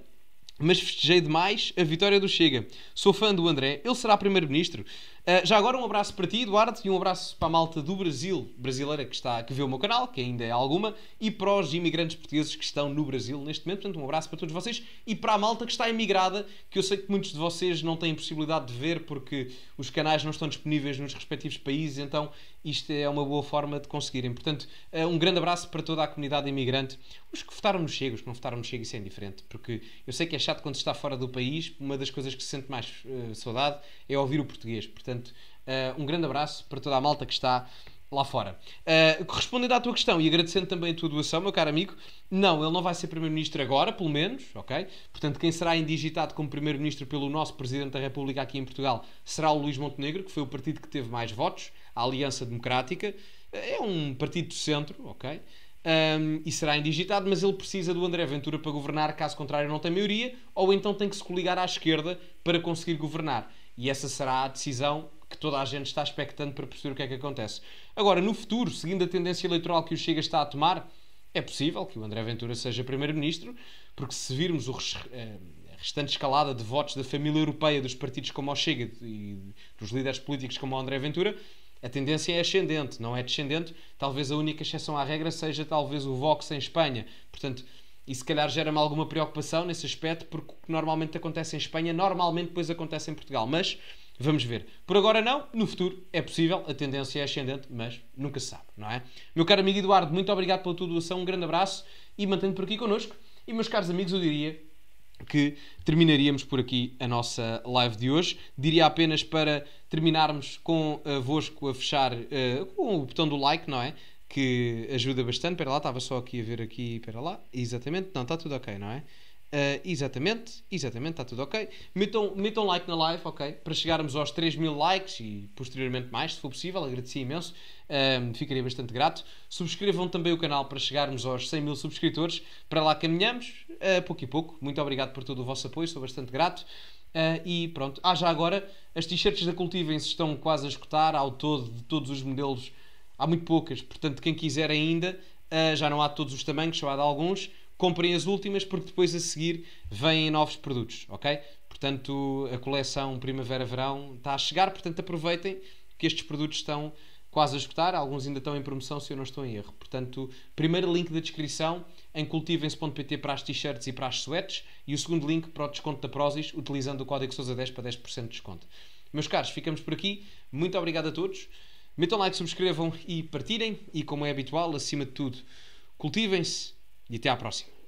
mas festejei demais a vitória do Chega. Sou fã do André, ele será primeiro-ministro. Eh, já agora um abraço para ti, Eduardo, e um abraço para a malta do Brasil, brasileira que está que vê o meu canal, que ainda é alguma, e para os imigrantes portugueses que estão no Brasil neste momento. Portanto, um abraço para todos vocês e para a malta que está emigrada, que eu sei que muitos de vocês não têm possibilidade de ver porque os canais não estão disponíveis nos respectivos países, então isto é uma boa forma de conseguirem. Portanto, eh, um grande abraço para toda a comunidade imigrante, os que votaram no Chega, os que não votaram no Chega, isso é indiferente, porque eu sei que é chato quando se está fora do país, uma das coisas que se sente mais uh, saudade é ouvir o português. Portanto, Portanto, eh, um grande abraço para toda a malta que está lá fora. Uh, respondendo à tua questão e agradecendo também a tua doação, meu caro amigo, não, ele não vai ser Primeiro-Ministro agora, pelo menos, ok? Portanto, quem será indigitado como Primeiro-Ministro pelo nosso Presidente da República aqui em Portugal será o Luís Montenegro, que foi o partido que teve mais votos, a Aliança Democrática. É um partido de centro, ok? Um, e será indigitado, mas ele precisa do André Ventura para governar, caso contrário não tem maioria, ou então tem que se coligar à esquerda para conseguir governar. E essa será a decisão que toda a gente está expectante para perceber o que é que acontece. Agora, no futuro, seguindo a tendência eleitoral que o Chega está a tomar, é possível que o André Ventura seja Primeiro-Ministro, porque se virmos o eh, restante escalada de votos da família europeia dos partidos como o Chega e dos líderes políticos como o André Ventura, a tendência é ascendente, não é descendente. Talvez a única exceção à regra seja talvez o Vox em Espanha. Portanto, e se calhar gera-me alguma preocupação nesse aspecto, porque o que normalmente acontece em Espanha, normalmente depois acontece em Portugal. Mas vamos ver. Por agora não, no futuro é possível, a tendência é ascendente, mas nunca se sabe, não é? Meu caro amigo Eduardo, muito obrigado pela tua doação, um grande abraço e mantendo por aqui connosco. E meus caros amigos, eu diria que terminaríamos por aqui a nossa live de hoje. Diria apenas para terminarmos convosco eh, a fechar uh, com o botão do like, não é? que ajuda bastante. Espera lá, estava só aqui a ver aqui, espera lá. Exatamente, não, está tudo ok, não é? Uh, exatamente, exatamente, está tudo ok. Metam, metam like na live, ok? Para chegarmos aos 3 mil likes e posteriormente mais, se for possível, agradecia imenso, um, ah, ficaria bastante grato. Subscrevam também o canal para chegarmos aos 100 mil subscritores, para lá caminhamos, uh, pouco e pouco. Muito obrigado por todo o vosso apoio, sou bastante grato. Uh, e pronto, ah, já agora, as t-shirts da Cultivem se estão quase a escutar, ao todo, de todos os modelos há muito poucas, portanto, quem quiser ainda, uh, já não há todos os tamanhos, só há de alguns. Comprem as últimas porque depois a seguir vêm novos produtos, ok? Portanto, a coleção Primavera-Verão está a chegar, portanto, aproveitem que estes produtos estão quase a esgotar, alguns ainda estão em promoção, se eu não estou em erro. Portanto, primeiro link da descrição em cultivem-se.pt para as t-shirts e para as sweats e o segundo link para o desconto da Prozis, utilizando o código SOUSA10 para 10% de desconto. Meus caros, ficamos por aqui. Muito obrigado a todos. Metam like, subscrevam e partilhem. E como é habitual, acima de tudo, cultivem-se e até à próxima.